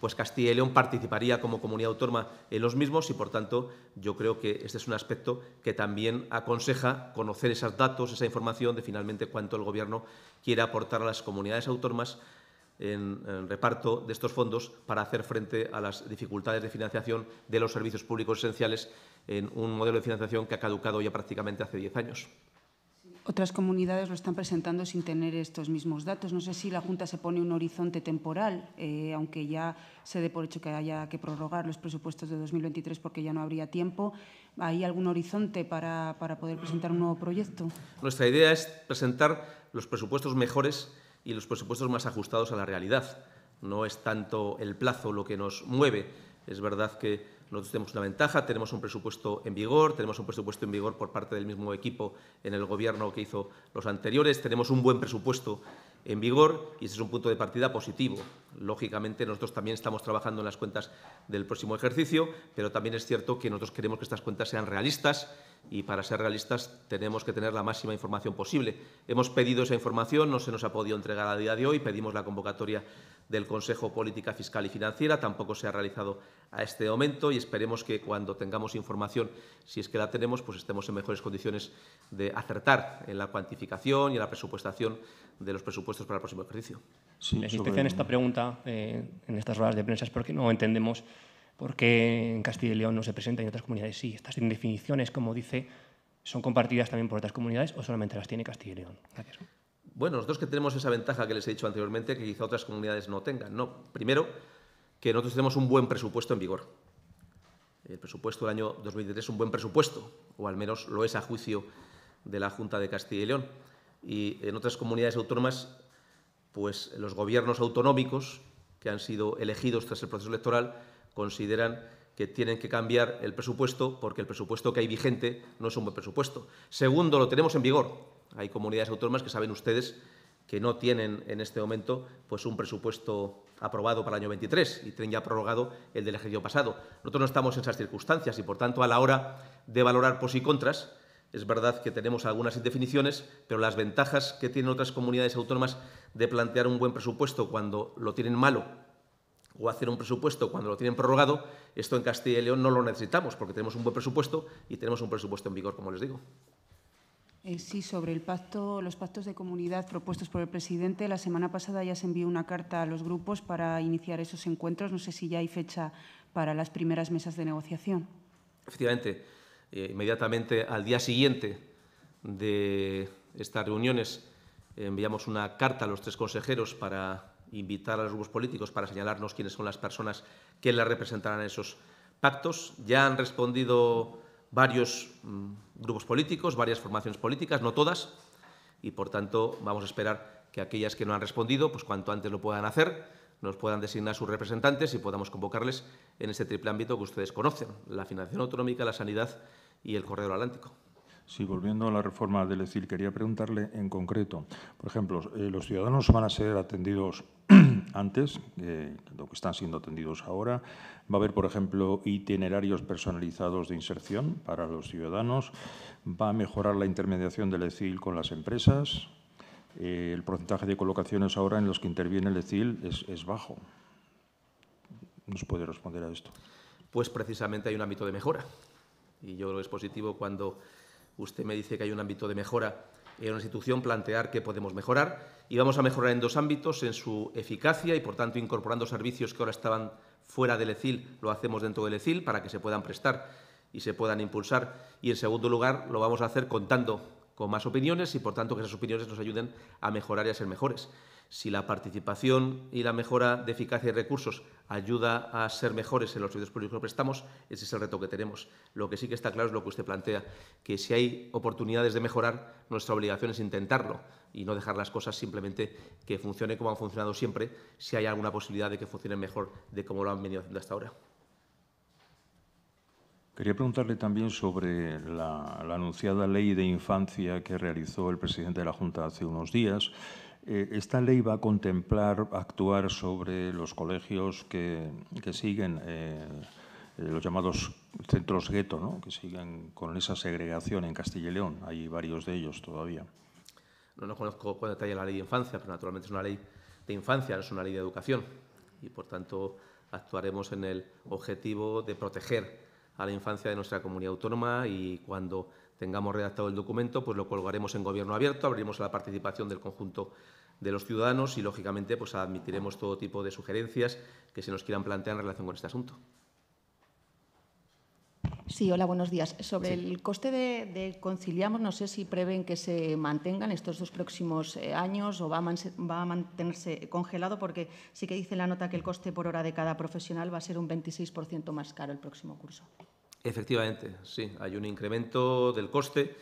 Speaker 1: pues Castilla y León participaría como comunidad autónoma en los mismos y, por tanto, yo creo que este es un aspecto que también aconseja conocer esos datos, esa información de finalmente cuánto el Gobierno quiere aportar a las comunidades autónomas en, en, reparto de estos fondos para hacer frente a las dificultades de financiación de los servicios públicos esenciales en un modelo de financiación que ha caducado ya prácticamente hace 10 años.
Speaker 5: Otras comunidades lo están presentando sin tener estos mismos datos. No sé si la Junta se pone un horizonte temporal, eh, aunque ya se dé por hecho que haya que prorrogar los presupuestos de 2023 porque ya no habría tiempo. ¿Hay algún horizonte para, para poder presentar un nuevo proyecto?
Speaker 1: Nuestra idea es presentar los presupuestos mejores y los presupuestos más ajustados a la realidad. No es tanto el plazo lo que nos mueve. Es verdad que nosotros tenemos una ventaja, tenemos un presupuesto en vigor, tenemos un presupuesto en vigor por parte del mismo equipo en el Gobierno que hizo los anteriores, tenemos un buen presupuesto en vigor y ese es un punto de partida positivo. Lógicamente, nosotros también estamos trabajando en las cuentas del próximo ejercicio, pero también es cierto que nosotros queremos que estas cuentas sean realistas y para ser realistas tenemos que tener la máxima información posible. Hemos pedido esa información, no se nos ha podido entregar a día de hoy, pedimos la convocatoria del Consejo Política Fiscal y Financiera, tampoco se ha realizado a este momento y esperemos que cuando tengamos información, si es que la tenemos, pues estemos en mejores condiciones de acertar en la cuantificación y en la presupuestación de los presupuestos para el próximo ejercicio. Sí, la en esta
Speaker 2: pregunta, eh, en estas ruedas de prensa, porque no entendemos por qué en Castilla y León no se presenta y en otras comunidades sí. Estas definiciones, como dice, son compartidas también por otras comunidades o solamente las tiene Castilla y León. Gracias.
Speaker 1: Bueno, nosotros que tenemos esa ventaja que les he dicho anteriormente, que quizá otras comunidades no tengan. No, primero, que nosotros tenemos un buen presupuesto en vigor. El presupuesto del año 2023 es un buen presupuesto, o al menos lo es a juicio de la Junta de Castilla y León. Y en otras comunidades autónomas, pues los gobiernos autonómicos que han sido elegidos tras el proceso electoral consideran que tienen que cambiar el presupuesto porque el presupuesto que hay vigente no es un buen presupuesto. Segundo, lo tenemos en vigor. Hay comunidades autónomas que saben ustedes que no tienen en este momento pues, un presupuesto aprobado para el año 23 y tienen ya prorrogado el del ejercicio pasado. Nosotros no estamos en esas circunstancias y, por tanto, a la hora de valorar pos y contras, es verdad que tenemos algunas indefiniciones, pero las ventajas que tienen otras comunidades autónomas de plantear un buen presupuesto cuando lo tienen malo o hacer un presupuesto cuando lo tienen prorrogado, esto en Castilla y León no lo necesitamos porque tenemos un buen presupuesto y tenemos un presupuesto en vigor, como les digo.
Speaker 5: Eh, sí, sobre el pacto, los pactos de comunidad propuestos por el presidente. La semana pasada ya se envió una carta a los grupos para iniciar esos encuentros. No sé si ya hay fecha para las primeras mesas de negociación.
Speaker 1: Efectivamente, eh, inmediatamente al día siguiente de estas reuniones eh, enviamos una carta a los tres consejeros para invitar a los grupos políticos para señalarnos quiénes son las personas que las representarán en esos pactos. Ya han respondido varios mm, grupos políticos, varias formaciones políticas, no todas, y por tanto vamos a esperar que aquellas que no han respondido, pues cuanto antes lo puedan hacer, nos puedan designar sus representantes y podamos convocarles en ese triple ámbito que ustedes conocen, la financiación autonómica, la sanidad y
Speaker 3: el corredor atlántico. Sí, volviendo a la reforma del ECIL, quería preguntarle en concreto, por ejemplo, eh, los ciudadanos van a ser atendidos antes, de lo que están siendo atendidos ahora. Va a haber, por ejemplo, itinerarios personalizados de inserción para los ciudadanos. Va a mejorar la intermediación del ECIL con las empresas. Eh, el porcentaje de colocaciones ahora en los que interviene el ECIL es, es bajo. ¿Nos puede responder a esto?
Speaker 1: Pues precisamente hay un ámbito de mejora. Y yo lo que es positivo cuando Usted me dice que hay un ámbito de mejora en una institución, plantear qué podemos mejorar. Y vamos a mejorar en dos ámbitos, en su eficacia y, por tanto, incorporando servicios que ahora estaban fuera del ECIL, lo hacemos dentro del ECIL para que se puedan prestar y se puedan impulsar. Y, en segundo lugar, lo vamos a hacer contando con más opiniones y por tanto que esas opiniones nos ayuden a mejorar y a ser mejores. Si la participación y la mejora de eficacia y recursos ayuda a ser mejores en los servicios públicos que prestamos, ese es el reto que tenemos. Lo que sí que está claro es lo que usted plantea, que si hay oportunidades de mejorar, nuestra obligación es intentarlo y no dejar las cosas simplemente que funcione como han funcionado siempre, si hay alguna posibilidad de que funcionen mejor de como lo han venido haciendo hasta ahora.
Speaker 3: Quería preguntarle también sobre la, anunciada ley de infancia que realizó el presidente de la Junta hace unos días. Eh, ¿Esta ley va a contemplar actuar sobre los colegios que, siguen eh, los llamados centros gueto, ¿no? que siguen con esa segregación en Castilla y León? Hay varios de ellos todavía.
Speaker 1: No, no conozco con detalle la ley de infancia, pero naturalmente es una ley de infancia, no es una ley de educación. Y por tanto actuaremos en el objetivo de proteger a la infancia de nuestra comunidad autónoma y cuando tengamos redactado el documento, pues lo colgaremos en Gobierno Abierto, abriremos a la participación del conjunto de los ciudadanos y, lógicamente, pues admitiremos todo tipo de sugerencias que se nos quieran plantear en relación con este asunto.
Speaker 4: Sí, hola, buenos días. Sobre
Speaker 5: el coste de, Conciliamos, no sé si prevén que se mantengan estos dos próximos eh, años o va a, mantenerse congelado, porque sí que dice la nota que el coste por hora de cada profesional va a ser un 26% más caro el próximo curso.
Speaker 1: Efectivamente, sí, hay un incremento del coste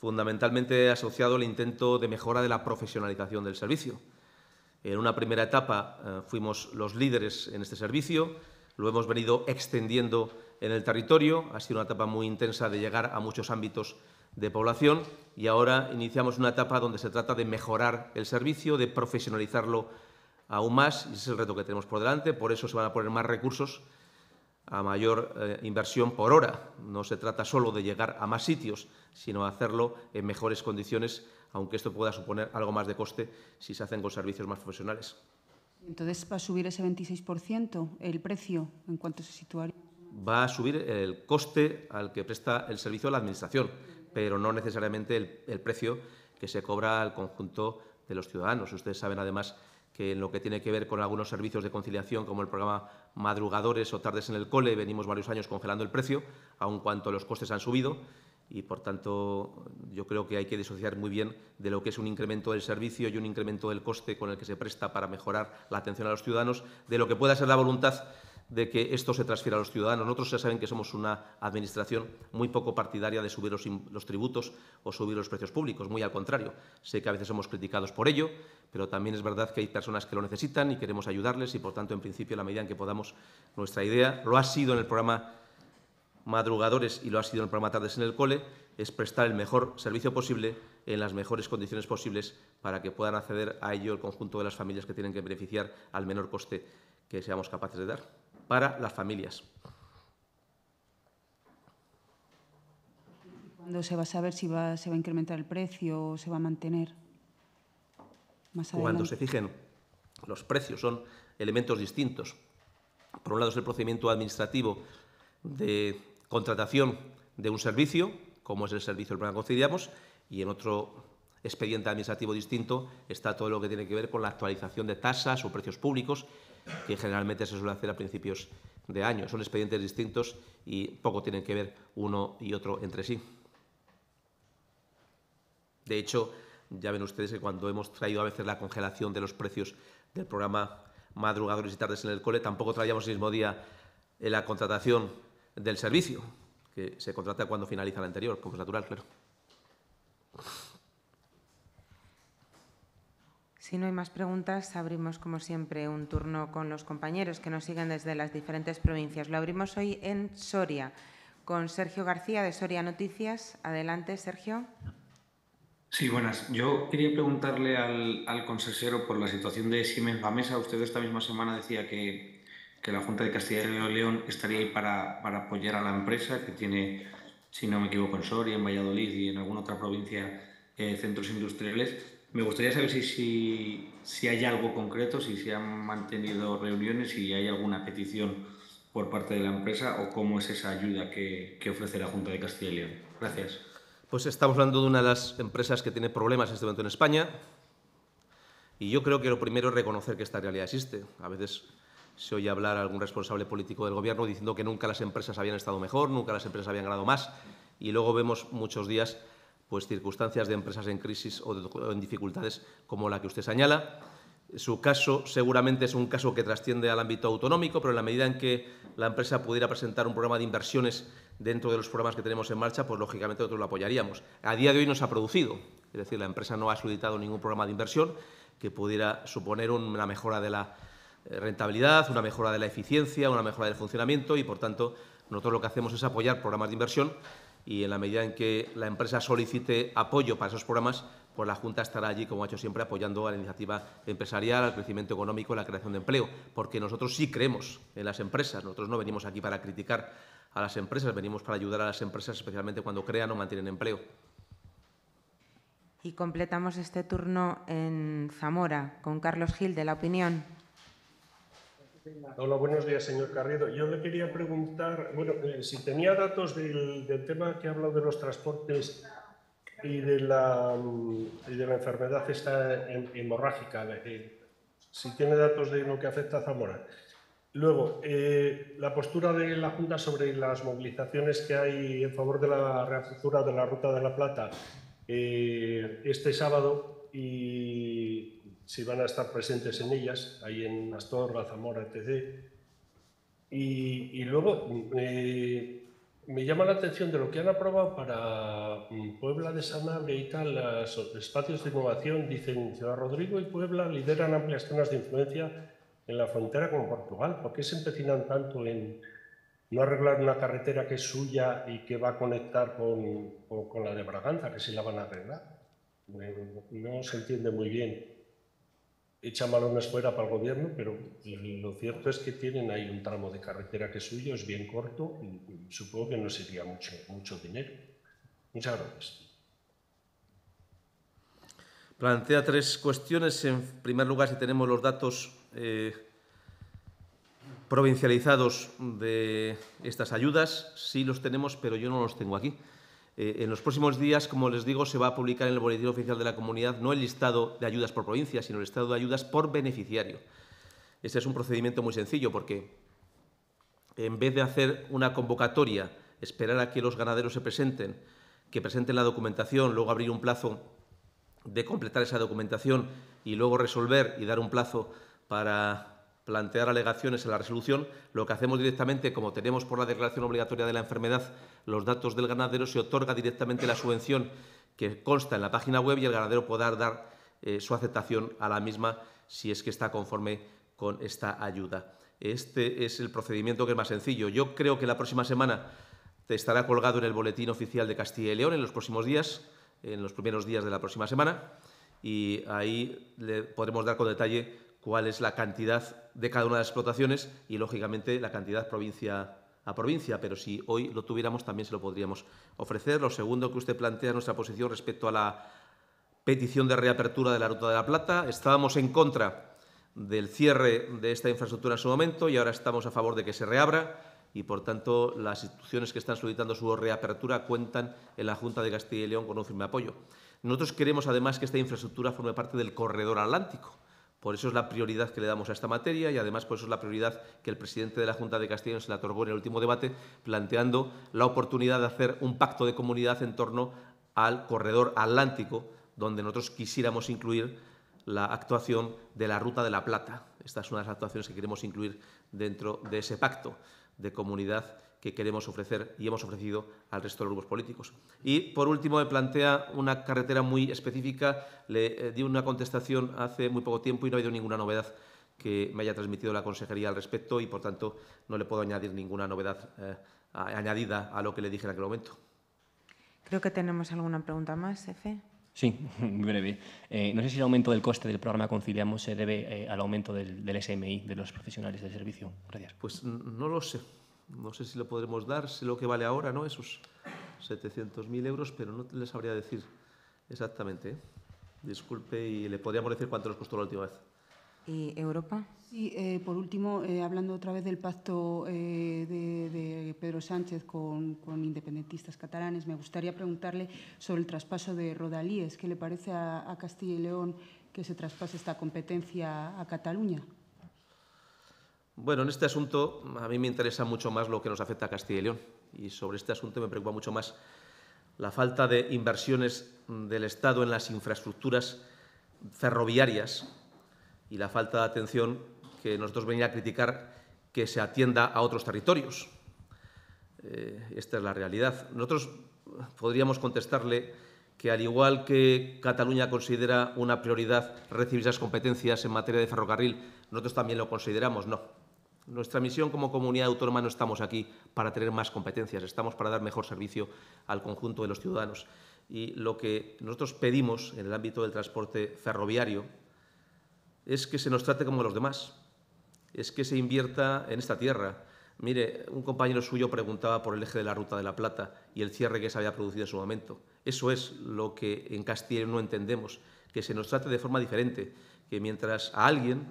Speaker 1: fundamentalmente asociado al intento de mejora de la profesionalización del servicio. En una primera etapa eh, fuimos los líderes en este servicio lo hemos venido extendiendo en el territorio. Ha sido una etapa muy intensa de llegar a muchos ámbitos de población y ahora iniciamos una etapa donde se trata de mejorar el servicio, de profesionalizarlo aún más y ese es el reto que tenemos por delante. Por eso se van a poner más recursos a mayor eh, inversión por hora. No se trata solo de llegar a más sitios, sino de hacerlo en mejores condiciones, aunque esto pueda suponer algo más de coste si se hacen con servicios más profesionales.
Speaker 5: Entonces, ¿va a subir ese 26% el precio en cuanto se situaría?
Speaker 1: Va a subir el coste al que presta el servicio a la Administración, pero no necesariamente el, precio que se cobra al conjunto de los ciudadanos. Ustedes saben, además, que en lo que tiene que ver con algunos servicios de conciliación, como el programa Madrugadores o Tardes en el Cole, venimos varios años congelando el precio, aun cuando los costes han subido y, por tanto, yo creo que hay que disociar muy bien de lo que es un incremento del servicio y un incremento del coste con el que se presta para mejorar la atención a los ciudadanos, de lo que pueda ser la voluntad de que esto se transfiera a los ciudadanos. Nosotros ya saben que somos una administración muy poco partidaria de subir los, tributos o subir los precios públicos, muy al contrario. Sé que a veces somos criticados por ello, pero también es verdad que hay personas que lo necesitan y queremos ayudarles y, por tanto, en principio, la medida en que podamos, nuestra idea lo ha sido en el programa madrugadores, y lo ha sido en el programa Tardes en el Cole, es prestar el mejor servicio posible en las mejores condiciones posibles para que puedan acceder a ello el conjunto de las familias que tienen que beneficiar al menor coste que seamos capaces de dar para las familias.
Speaker 5: ¿Cuándo se va a saber si va, se va a incrementar el precio o se va a mantener? Más Cuando se
Speaker 1: fijen los precios, son elementos distintos. Por un lado es el procedimiento administrativo de contratación de un servicio, como es el servicio del programa Conciliamos, y en otro expediente administrativo distinto está todo lo que tiene que ver con la actualización de tasas o precios públicos, que generalmente se suele hacer a principios de año. Son expedientes distintos y poco tienen que ver uno y otro entre sí. De hecho, ya ven ustedes que cuando hemos traído a veces la congelación de los precios del programa Madrugadores y Tardes en el Cole, tampoco traíamos el mismo día la contratación del servicio, que se contrata cuando finaliza la anterior, como es natural, claro.
Speaker 5: Si no hay más preguntas, abrimos como siempre un turno con los compañeros que nos siguen desde las diferentes provincias. Lo abrimos hoy en Soria con Sergio García de Soria Noticias. Adelante, Sergio.
Speaker 2: Sí, buenas. Yo quería preguntarle al, consejero por la situación de Siemens Gamesa. Usted esta misma semana decía que que la Junta de Castilla y León estaría ahí para, para apoyar a la empresa que tiene, si no me equivoco, en Soria, en Valladolid y en alguna otra provincia eh, centros industriales. Me gustaría saber si, si, hay algo concreto, si se han mantenido reuniones, si hay alguna petición por parte de la empresa o cómo es esa ayuda que, que ofrece la Junta de Castilla y León.
Speaker 1: Gracias. Pues estamos hablando de una de las empresas que tiene problemas en este momento en España. Y yo creo que lo primero es reconocer que esta realidad existe. A veces se oye hablar a algún responsable político del gobierno diciendo que nunca las empresas habían estado mejor, nunca las empresas habían ganado más, y luego vemos muchos días pues circunstancias de empresas en crisis o, o en dificultades como la que usted señala. Su caso seguramente es un caso que trasciende al ámbito autonómico, pero en la medida en que la empresa pudiera presentar un programa de inversiones dentro de los programas que tenemos en marcha, pues lógicamente nosotros lo apoyaríamos. A día de hoy no se ha producido, es decir, la empresa no ha solicitado ningún programa de inversión que pudiera suponer una mejora de la eh, rentabilidad, una mejora de la eficiencia, una mejora del funcionamiento y, por tanto, nosotros lo que hacemos es apoyar programas de inversión y en la medida en que la empresa solicite apoyo para esos programas, pues la Junta estará allí, como ha hecho siempre, apoyando a la iniciativa empresarial, al crecimiento económico, a la creación de empleo, porque nosotros sí creemos en las empresas, nosotros no venimos aquí para criticar a las empresas, venimos para ayudar a las empresas, especialmente cuando crean o mantienen empleo.
Speaker 5: Y completamos este turno en Zamora con Carlos Gil de La Opinión.
Speaker 6: Hola, buenos días, señor Carriedo. Yo le quería preguntar, bueno, eh, si tenía datos del, tema que ha hablado de los transportes y de la, mm, de la enfermedad esta hemorrágica, si tiene datos de lo que afecta a Zamora. Luego, eh, la postura de la Junta sobre las movilizaciones que hay en favor de la reapertura de la Ruta de la Plata eh, este sábado y si van a estar presentes en ellas, ahí en Astorga, Zamora, etc. Y, luego mm, eh, me llama la atención de lo que han aprobado para mm, Puebla de Sanabria y tal, los espacios de innovación, dicen Ciudad Rodrigo y Puebla lideran amplias zonas de influencia en la frontera con Portugal. ¿Por qué se empecinan tanto en no arreglar una carretera que es suya y que va a conectar con, con, con la de Braganza, que sí la van a arreglar? no se entiende muy bien echa balones fuera para el gobierno, pero lo cierto es que tienen ahí un tramo de carretera que es suyo, es bien corto y supongo que no sería mucho, mucho dinero. Muchas gracias.
Speaker 1: Plantea tres cuestiones. En primer lugar, si tenemos los datos eh, provincializados de estas ayudas, sí los tenemos, pero yo no los tengo aquí. Eh, en los próximos días, como les digo, se va a publicar en el Boletín Oficial de la Comunidad no el listado de ayudas por provincia, sino el listado de ayudas por beneficiario. Este es un procedimiento muy sencillo porque en vez de hacer una convocatoria, esperar a que los ganaderos se presenten, que presenten la documentación, luego abrir un plazo de completar esa documentación y luego resolver y dar un plazo para plantear alegaciones en la resolución, lo que hacemos directamente, como tenemos por la declaración obligatoria de la enfermedad los datos del ganadero, se otorga directamente la subvención que consta en la página web y el ganadero podrá dar eh, su aceptación a la misma si es que está conforme con esta ayuda. Este es el procedimiento que es más sencillo. Yo creo que la próxima semana estará colgado en el boletín oficial de Castilla y León en los próximos días, en los primeros días de la próxima semana, y ahí le podremos dar con detalle cuál es la cantidad de cada una de las explotaciones y, lógicamente, la cantidad provincia a provincia, pero si hoy lo tuviéramos también se lo podríamos ofrecer. Lo segundo que usted plantea nuestra posición respecto a la petición de reapertura de la Ruta de la Plata, estábamos en contra del cierre de esta infraestructura en su momento y ahora estamos a favor de que se reabra y, por tanto, las instituciones que están solicitando su reapertura cuentan en la Junta de Castilla y León con un firme apoyo. Nosotros queremos, además, que esta infraestructura forme parte del corredor atlántico por eso es la prioridad que le damos a esta materia y además por eso es la prioridad que el presidente de la Junta de León se la otorgó en el último debate, planteando la oportunidad de hacer un pacto de comunidad en torno al corredor atlántico, donde nosotros quisiéramos incluir la actuación de la Ruta de la Plata. Esta es una de las actuaciones que queremos incluir dentro de ese pacto de comunidad que queremos ofrecer y hemos ofrecido al resto de los grupos políticos. Y por último, me plantea una carretera muy específica. Le eh, di una contestación hace muy poco tiempo y no ha habido ninguna novedad que me haya transmitido la consejería al respecto y, por tanto, no le puedo añadir ninguna novedad eh, añadida a lo que le dije en aquel momento.
Speaker 5: Creo que tenemos alguna pregunta más, Efe.
Speaker 2: Sí, muy breve. Eh, no sé si el aumento del coste del programa Conciliamos se debe al aumento del, del, SMI de los profesionales del servicio.
Speaker 1: Gracias. Pues no lo sé no sé si lo podremos dar, sé lo que vale ahora, ¿no? Esos 700.000 euros, pero no les sabría decir exactamente. ¿eh? Disculpe y le podríamos decir cuánto nos costó la última vez.
Speaker 5: ¿Y Europa? Sí, eh, por último, eh, hablando otra vez del pacto de, Pedro Sánchez con, con, independentistas catalanes, me gustaría preguntarle sobre el traspaso de Rodalíes. ¿Qué le parece a Castilla y León que se traspase esta competencia a Cataluña?
Speaker 1: Bueno, en este asunto a mí me interesa mucho más lo que nos afecta a Castilla y León y sobre este asunto me preocupa mucho más la falta de inversiones del Estado en las infraestructuras ferroviarias y la falta de atención que nosotros venía a criticar que se atienda a otros territorios. Eh, esta es la realidad. Nosotros podríamos contestarle que al igual que Cataluña considera una prioridad recibir esas competencias en materia de ferrocarril, nosotros también lo consideramos. No, nuestra misión como comunidad autónoma no estamos aquí para tener más competencias, estamos para dar mejor servicio al conjunto de los ciudadanos. Y lo que nosotros pedimos en el ámbito del transporte ferroviario es que se nos trate como los demás, es que se invierta en esta tierra. Mire, un compañero suyo preguntaba por el eje de la Ruta de la Plata y el cierre que se había producido en su momento. Eso es lo que en Castilla no entendemos, que se nos trate de forma diferente, que mientras a alguien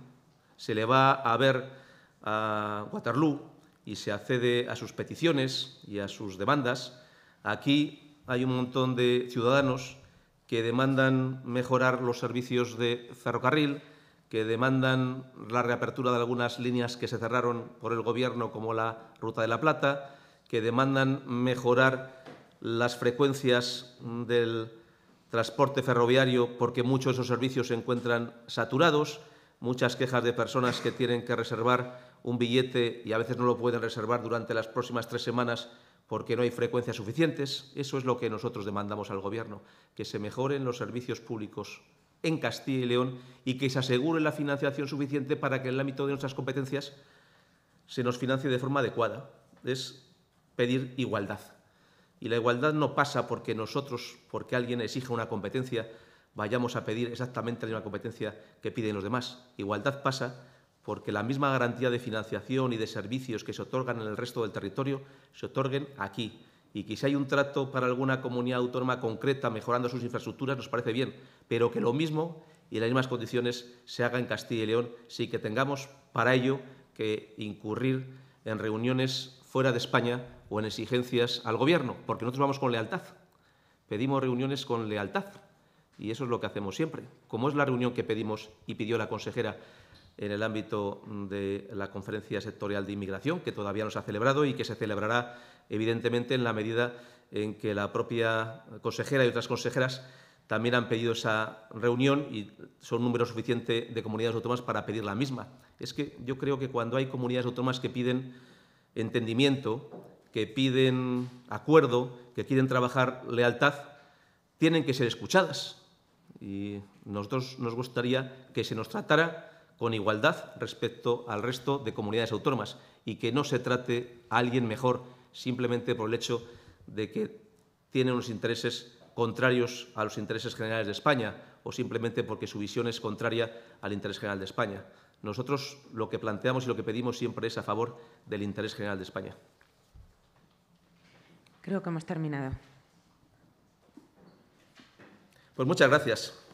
Speaker 1: se le va a ver a Waterloo y se accede a sus peticiones y a sus demandas, aquí hay un montón de ciudadanos que demandan mejorar los servicios de ferrocarril, que demandan la reapertura de algunas líneas que se cerraron por el Gobierno, como la Ruta de la Plata, que demandan mejorar las frecuencias del transporte ferroviario porque muchos de esos servicios se encuentran saturados, muchas quejas de personas que tienen que reservar un billete y a veces no lo pueden reservar durante las próximas tres semanas porque no hay frecuencias suficientes. Eso es lo que nosotros demandamos al Gobierno, que se mejoren los servicios públicos en Castilla y León y que se asegure la financiación suficiente para que en el ámbito de nuestras competencias se nos financie de forma adecuada. Es pedir igualdad. Y la igualdad no pasa porque nosotros, porque alguien exige una competencia, vayamos a pedir exactamente la misma competencia que piden los demás. Igualdad pasa porque la misma garantía de financiación y de servicios que se otorgan en el resto del territorio se otorguen aquí. Y que si hay un trato para alguna comunidad autónoma concreta mejorando sus infraestructuras nos parece bien, pero que lo mismo y las mismas condiciones se haga en Castilla y León, sí que tengamos para ello que incurrir en reuniones fuera de España o en exigencias al Gobierno, porque nosotros vamos con lealtad. Pedimos reuniones con lealtad y eso es lo que hacemos siempre, como es la reunión que pedimos y pidió la consejera en el ámbito mm, de la Conferencia Sectorial de Inmigración, que todavía no se ha celebrado y que se celebrará, evidentemente, en la medida en que la propia consejera y otras consejeras también han pedido esa reunión y son número suficiente de comunidades autónomas para pedir la misma. Es que yo creo que cuando hay comunidades autónomas que piden entendimiento, que piden acuerdo, que quieren trabajar lealtad, tienen que ser escuchadas. Y nosotros nos gustaría que se nos tratara con igualdad respecto al resto de comunidades autónomas y que no se trate a alguien mejor simplemente por el hecho de que tiene unos intereses contrarios a los intereses generales de España o simplemente porque su visión es contraria al interés general de España. Nosotros lo que planteamos y lo que pedimos siempre es a favor del interés general de España.
Speaker 5: Creo que hemos terminado.
Speaker 1: Pues muchas gracias.